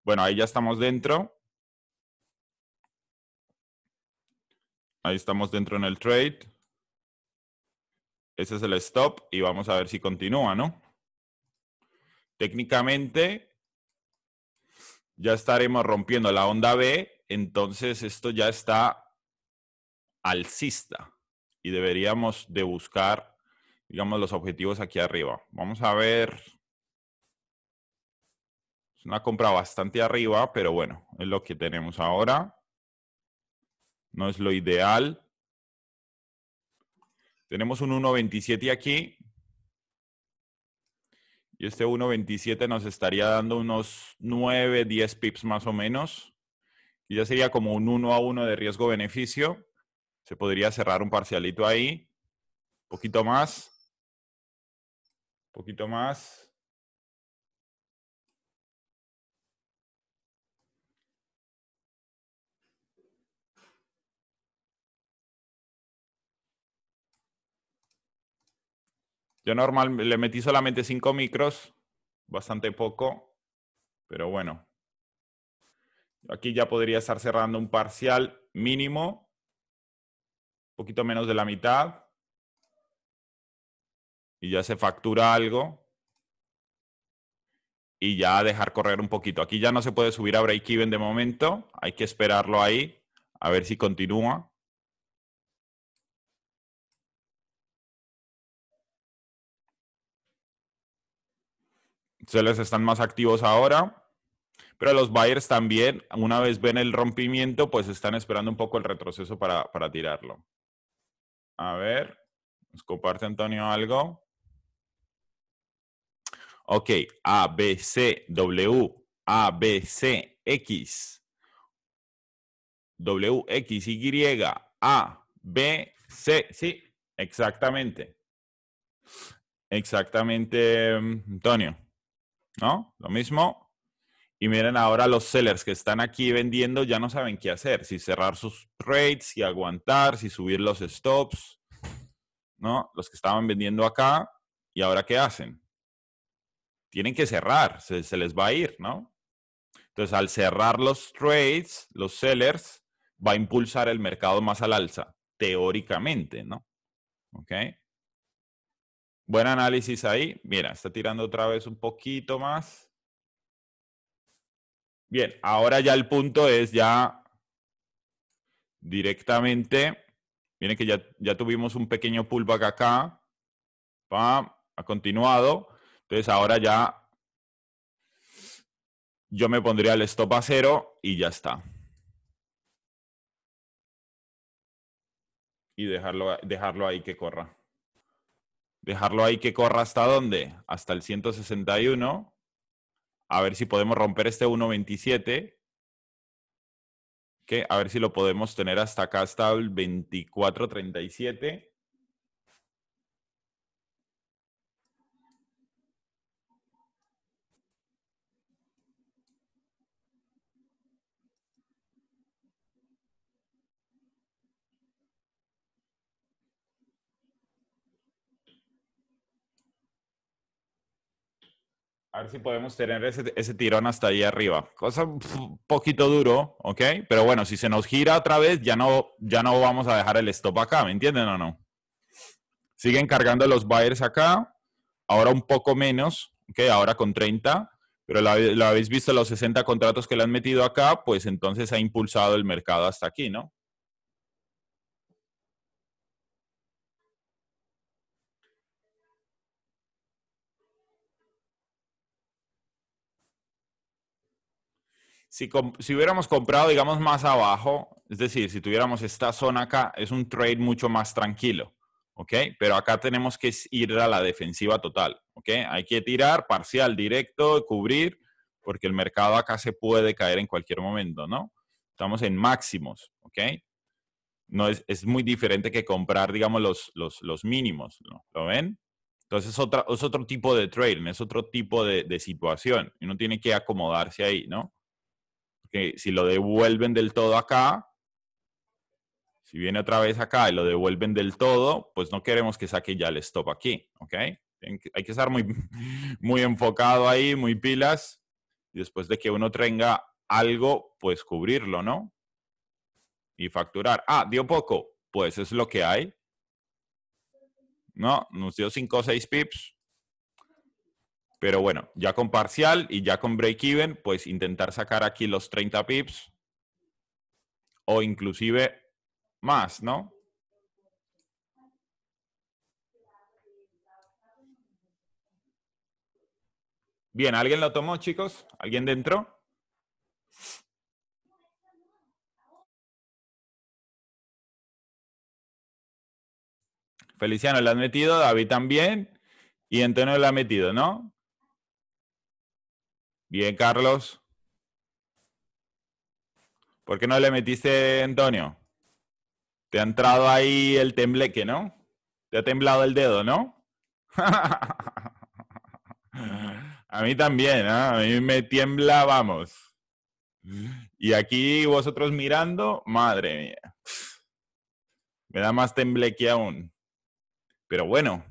Bueno, ahí ya estamos dentro. Ahí estamos dentro en el trade. Ese es el stop y vamos a ver si continúa, ¿no? Técnicamente ya estaremos rompiendo la onda B, entonces esto ya está alcista y deberíamos de buscar, digamos, los objetivos aquí arriba. Vamos a ver. Es una compra bastante arriba, pero bueno, es lo que tenemos ahora. No es lo ideal. Tenemos un 1.27 aquí. Y este 1.27 nos estaría dando unos 9, 10 pips más o menos. Y ya sería como un 1 a 1 de riesgo-beneficio. Se podría cerrar un parcialito ahí. Un poquito más. Un poquito más. Yo normalmente le metí solamente 5 micros, bastante poco, pero bueno. Aquí ya podría estar cerrando un parcial mínimo poquito menos de la mitad. Y ya se factura algo. Y ya dejar correr un poquito. Aquí ya no se puede subir a break-even de momento. Hay que esperarlo ahí. A ver si continúa. Se les están más activos ahora, pero los buyers también, una vez ven el rompimiento, pues están esperando un poco el retroceso para tirarlo. A ver, ¿nos comparte Antonio algo? Ok, A, B, C, W, A, B, C, X, W, X, Y, A, B, C, sí, exactamente. Exactamente, mm, Antonio. ¿No? Lo mismo. Y miren ahora los sellers que están aquí vendiendo ya no saben qué hacer, si cerrar sus trades, si aguantar, si subir los stops, ¿no? Los que estaban vendiendo acá y ahora qué hacen? Tienen que cerrar, se, les va a ir, ¿no? Entonces al cerrar los trades, los sellers, va a impulsar el mercado más al alza, teóricamente, ¿no? ¿Ok? Buen análisis ahí. Mira, está tirando otra vez un poquito más. Bien, ahora ya el punto es ya directamente, miren que ya, ya tuvimos un pequeño pullback acá, ha continuado, entonces ahora ya yo me pondría el stop a cero y ya está. Y dejarlo, dejarlo ahí que corra. Dejarlo ahí que corra hasta dónde? Hasta el 161 a ver si podemos romper este 1.27, que a ver si lo podemos tener hasta acá, hasta el 24.37. A ver si podemos tener ese, tirón hasta ahí arriba. Cosa un poquito duro, ¿ok? Pero bueno, si se nos gira otra vez, ya no, ya no vamos a dejar el stop acá, ¿me entienden o no? Siguen cargando los buyers acá. Ahora un poco menos, ¿ok? Ahora con 30 pero lo la, habéis visto, los 60 contratos que le han metido acá, pues entonces ha impulsado el mercado hasta aquí, ¿no? Si, hubiéramos comprado, digamos, más abajo, es decir, si tuviéramos esta zona acá, es un trade mucho más tranquilo, ¿ok? Pero acá tenemos que ir a la defensiva total, ¿ok? Hay que tirar parcial, directo, cubrir, porque el mercado acá se puede caer en cualquier momento, ¿no? Estamos en máximos, ¿ok? No es, es muy diferente que comprar, digamos, los, mínimos, ¿no? ¿Lo ven? Entonces es otro tipo de trade, es otro tipo de, de situación. Uno tiene que acomodarse ahí, ¿no? si lo devuelven del todo acá, si viene otra vez acá y lo devuelven del todo, pues no queremos que saque ya el stop aquí, ¿ok? Hay que estar muy, [LAUGHS] muy enfocado ahí, muy pilas. después de que uno tenga algo, pues cubrirlo, ¿no? Y facturar. Ah, dio poco. Pues es lo que hay. No, nos dio 5 o 6 pips. Pero bueno, ya con parcial y ya con break-even, pues intentar sacar aquí los 30 pips o inclusive más, ¿no? Bien, ¿alguien lo tomó, chicos? ¿Alguien dentro? Feliciano lo ha metido, David también, y Antonio lo ha metido, ¿no? Bien, Carlos. ¿Por qué no le metiste, Antonio? Te ha entrado ahí el tembleque, ¿no? Te ha temblado el dedo, ¿no? [LAUGHS] A mí también, ¿ah? a mí me tiembla, vamos. Y aquí vosotros mirando, madre mía. Me da más tembleque aún. Pero bueno,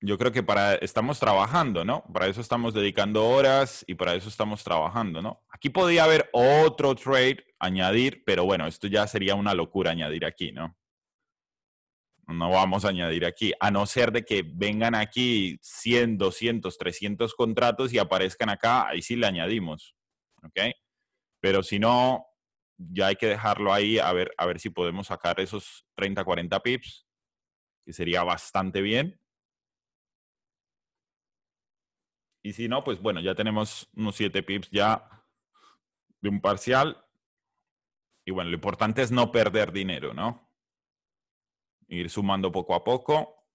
yo creo que para estamos trabajando, ¿no? Para eso estamos dedicando horas y para eso estamos trabajando, ¿no? Aquí podría haber otro trade añadir, pero bueno, esto ya sería una locura añadir aquí, ¿no? No vamos a añadir aquí, a no ser de que vengan aquí 100, 200, 300 contratos y aparezcan acá, ahí sí le añadimos, ¿ok? Pero si no, ya hay que dejarlo ahí a ver, a ver si podemos sacar esos 30, 40 pips, que sería bastante bien Y si no, pues bueno, ya tenemos unos 7 pips ya de un parcial. Y bueno, lo importante es no perder dinero, ¿no? Ir sumando poco a poco.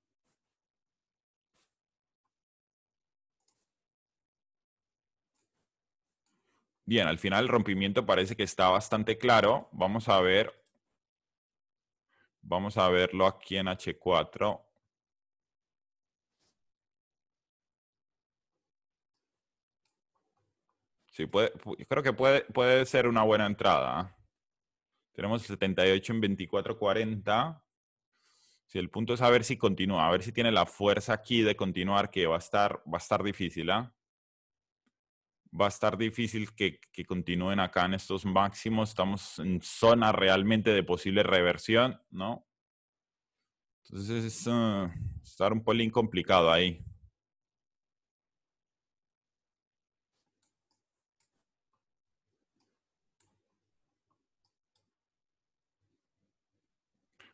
Bien, al final el rompimiento parece que está bastante claro. Vamos a ver. Vamos a verlo aquí en H4. Sí, puede, creo que puede, puede ser una buena entrada. ¿ah? Tenemos 78 en 24-40. Si el punto es a ver si continúa, a ver si tiene la fuerza aquí de continuar, que va a estar, va a estar difícil, ¿ah? Va a estar difícil que, continúen acá en estos máximos. Estamos en zona realmente de posible reversión, ¿no? Entonces, es ah, estar un poco complicado ahí.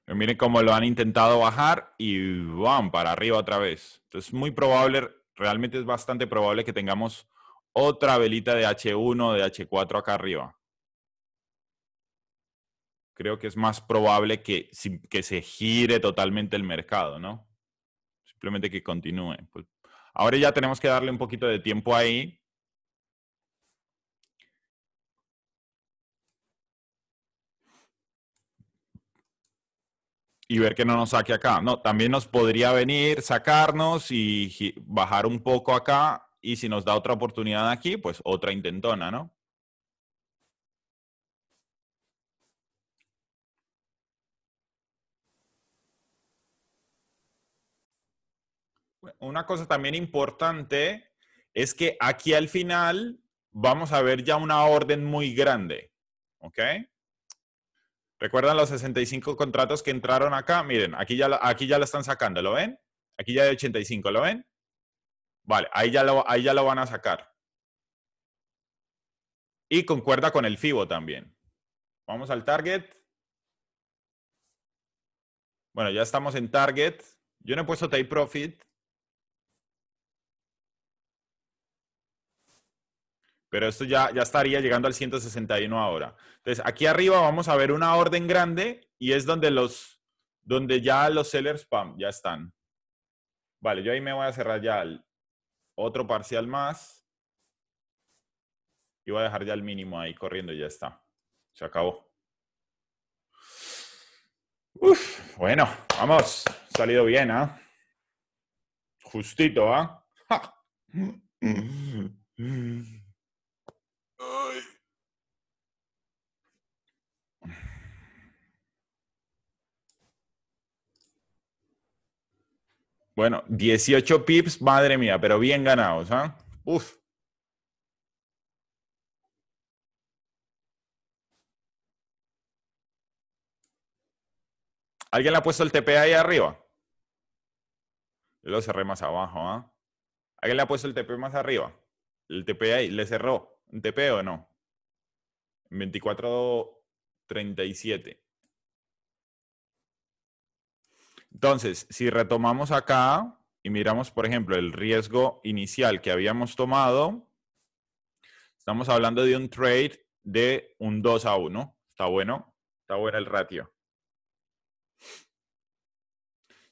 Eh, miren cómo lo han intentado bajar y van para arriba otra vez. Entonces, es muy probable, realmente es bastante probable que tengamos otra velita de H1, de H4 acá arriba. Creo que es más probable que, que se gire totalmente el mercado, ¿no? Simplemente que continúe. Pues, ahora ya tenemos que darle un poquito de tiempo ahí y ver que no nos saque acá. No, también nos podría venir, sacarnos y bajar un poco acá. Y si nos da otra oportunidad aquí, pues otra intentona, ¿no? Una cosa también importante es que aquí al final vamos a ver ya una orden muy grande, ¿ok? ¿Recuerdan los 65 contratos que entraron acá? Miren, aquí ya, aquí ya lo están sacando, ¿lo ven? Aquí ya hay 85, ¿lo ven? Vale, ahí ya lo, ahí ya lo van a sacar. Y concuerda con el FIBO también. Vamos al target. Bueno, ya estamos en target. Yo no he puesto take profit pero esto ya, ya estaría llegando al 161 ahora. Entonces, aquí arriba vamos a ver una orden grande y es donde, los, donde ya los sellers pam, ya están. Vale, yo ahí me voy a cerrar ya otro parcial más y voy a dejar ya el mínimo ahí corriendo y ya está. Se acabó. Uf, bueno, vamos. Salido bien, ¿ah? Justito, ¿ah? Bueno, 18 pips, madre mía, pero bien ganados, ¿ah? Uf. ¿Alguien le ha puesto el TP ahí arriba? lo cerré más abajo, ¿ah? ¿Alguien le ha puesto el TP más arriba? El TP ahí le cerró. ¿TP o no? 24.37. Entonces, si retomamos acá y miramos, por ejemplo, el riesgo inicial que habíamos tomado, estamos hablando de un trade de un 2 a 1. Está bueno, está bueno el ratio.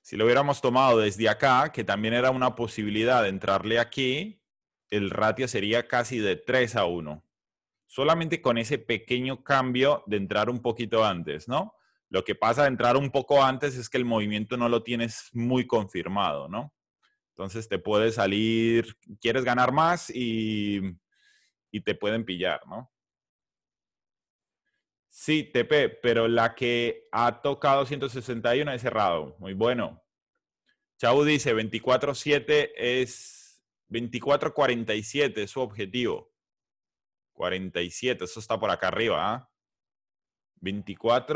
Si lo hubiéramos tomado desde acá, que también era una posibilidad de entrarle aquí, el ratio sería casi de 3 a 1. Solamente con ese pequeño cambio de entrar un poquito antes, ¿no? Lo que pasa de entrar un poco antes es que el movimiento no lo tienes muy confirmado, ¿no? Entonces te puede salir, quieres ganar más y, y te pueden pillar, ¿no? Sí, TP, pero la que ha tocado 161 es cerrado. Muy bueno. Chau dice, 24-7 es 24.47 es su objetivo. 47, eso está por acá arriba. 24.7.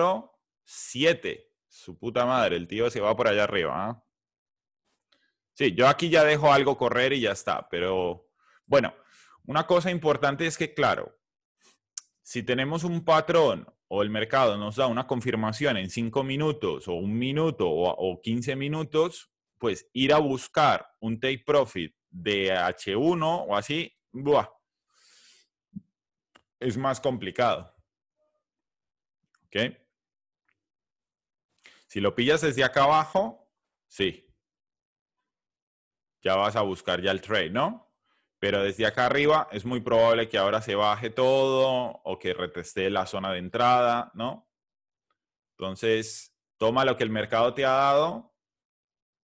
¿ah? Su puta madre, el tío se va por allá arriba. ¿ah? Sí, yo aquí ya dejo algo correr y ya está. Pero bueno, una cosa importante es que, claro, si tenemos un patrón o el mercado nos da una confirmación en 5 minutos o un minuto o, o 15 minutos, pues ir a buscar un take profit de H1 o así, ¡buah! es más complicado. ¿Ok? Si lo pillas desde acá abajo, sí. Ya vas a buscar ya el trade, ¿no? Pero desde acá arriba es muy probable que ahora se baje todo o que reteste la zona de entrada, ¿no? Entonces, toma lo que el mercado te ha dado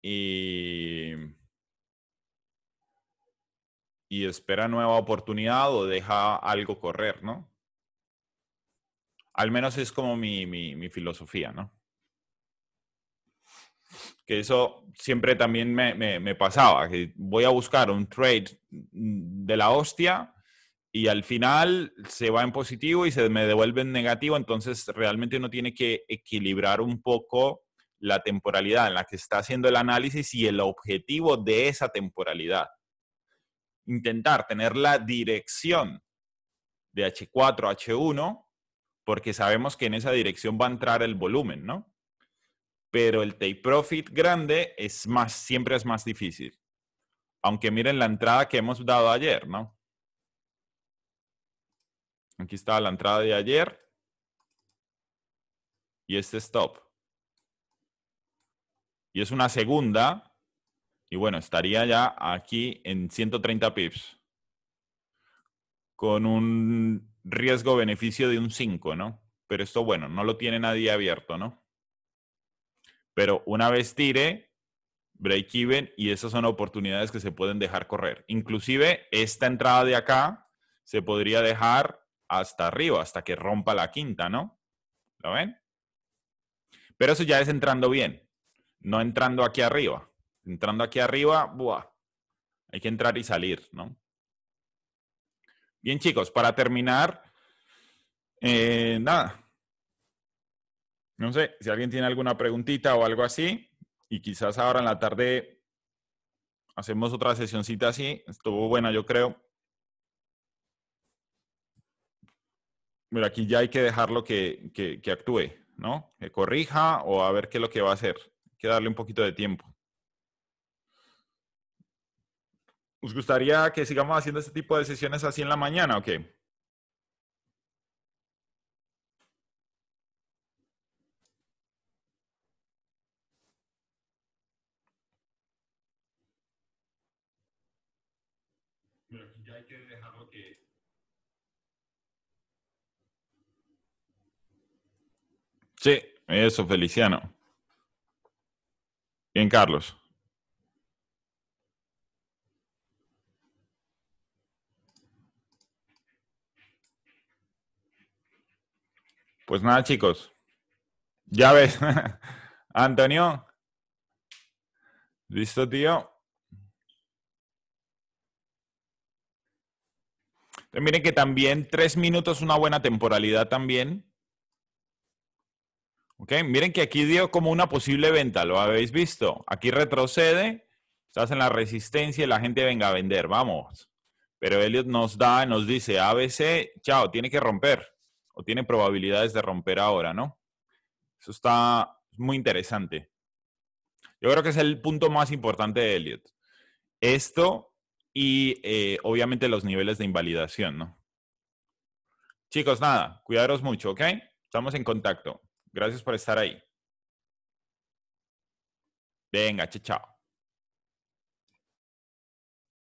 y y espera nueva oportunidad o deja algo correr, ¿no? Al menos es como mi, filosofía, ¿no? Que eso siempre también me, me, pasaba, que voy a buscar un trade de la hostia y al final se va en positivo y se me devuelve en negativo, entonces realmente uno tiene que equilibrar un poco la temporalidad en la que está haciendo el análisis y el objetivo de esa temporalidad intentar tener la dirección de H4 a H1, porque sabemos que en esa dirección va a entrar el volumen, ¿no? Pero el take profit grande es más, siempre es más difícil. Aunque miren la entrada que hemos dado ayer, ¿no? Aquí estaba la entrada de ayer y este stop. Y es una segunda y bueno, estaría ya aquí en 130 pips. Con un riesgo-beneficio de un 5, ¿no? Pero esto, bueno, no lo tiene nadie abierto, ¿no? Pero una vez tire, break-even y esas son oportunidades que se pueden dejar correr. Inclusive esta entrada de acá se podría dejar hasta arriba, hasta que rompa la quinta, ¿no? ¿Lo ven? Pero eso ya es entrando bien, no entrando aquí arriba entrando aquí arriba, buah, hay que entrar y salir, ¿no? Bien, chicos, para terminar, eh, nada. No sé, si alguien tiene alguna preguntita o algo así, y quizás ahora en la tarde hacemos otra sesioncita así, estuvo buena, yo creo. Mira, aquí ya hay que dejarlo que, que, que actúe, ¿no? Que corrija o a ver qué es lo que va a hacer. Hay que darle un poquito de tiempo. ¿Os gustaría que sigamos haciendo este tipo de sesiones así en la mañana o qué? ya hay que dejarlo Sí, eso, Feliciano. Bien, Carlos. Pues nada, chicos. Ya ves. [LAUGHS] Antonio. Listo, tío. Miren que también tres minutos, una buena temporalidad también. Ok, miren que aquí dio como una posible venta, lo habéis visto. Aquí retrocede, estás en la resistencia y la gente venga a vender, vamos. Pero Elliot nos da, nos dice ABC, chao, tiene que romper o tiene probabilidades de romper ahora, ¿no? Eso está muy interesante. Yo creo que es el punto más importante de Elliot. Esto y eh, obviamente los niveles de invalidación, ¿no? Chicos, nada, cuidaros mucho, ¿ok? Estamos en contacto. Gracias por estar ahí. Venga, chao.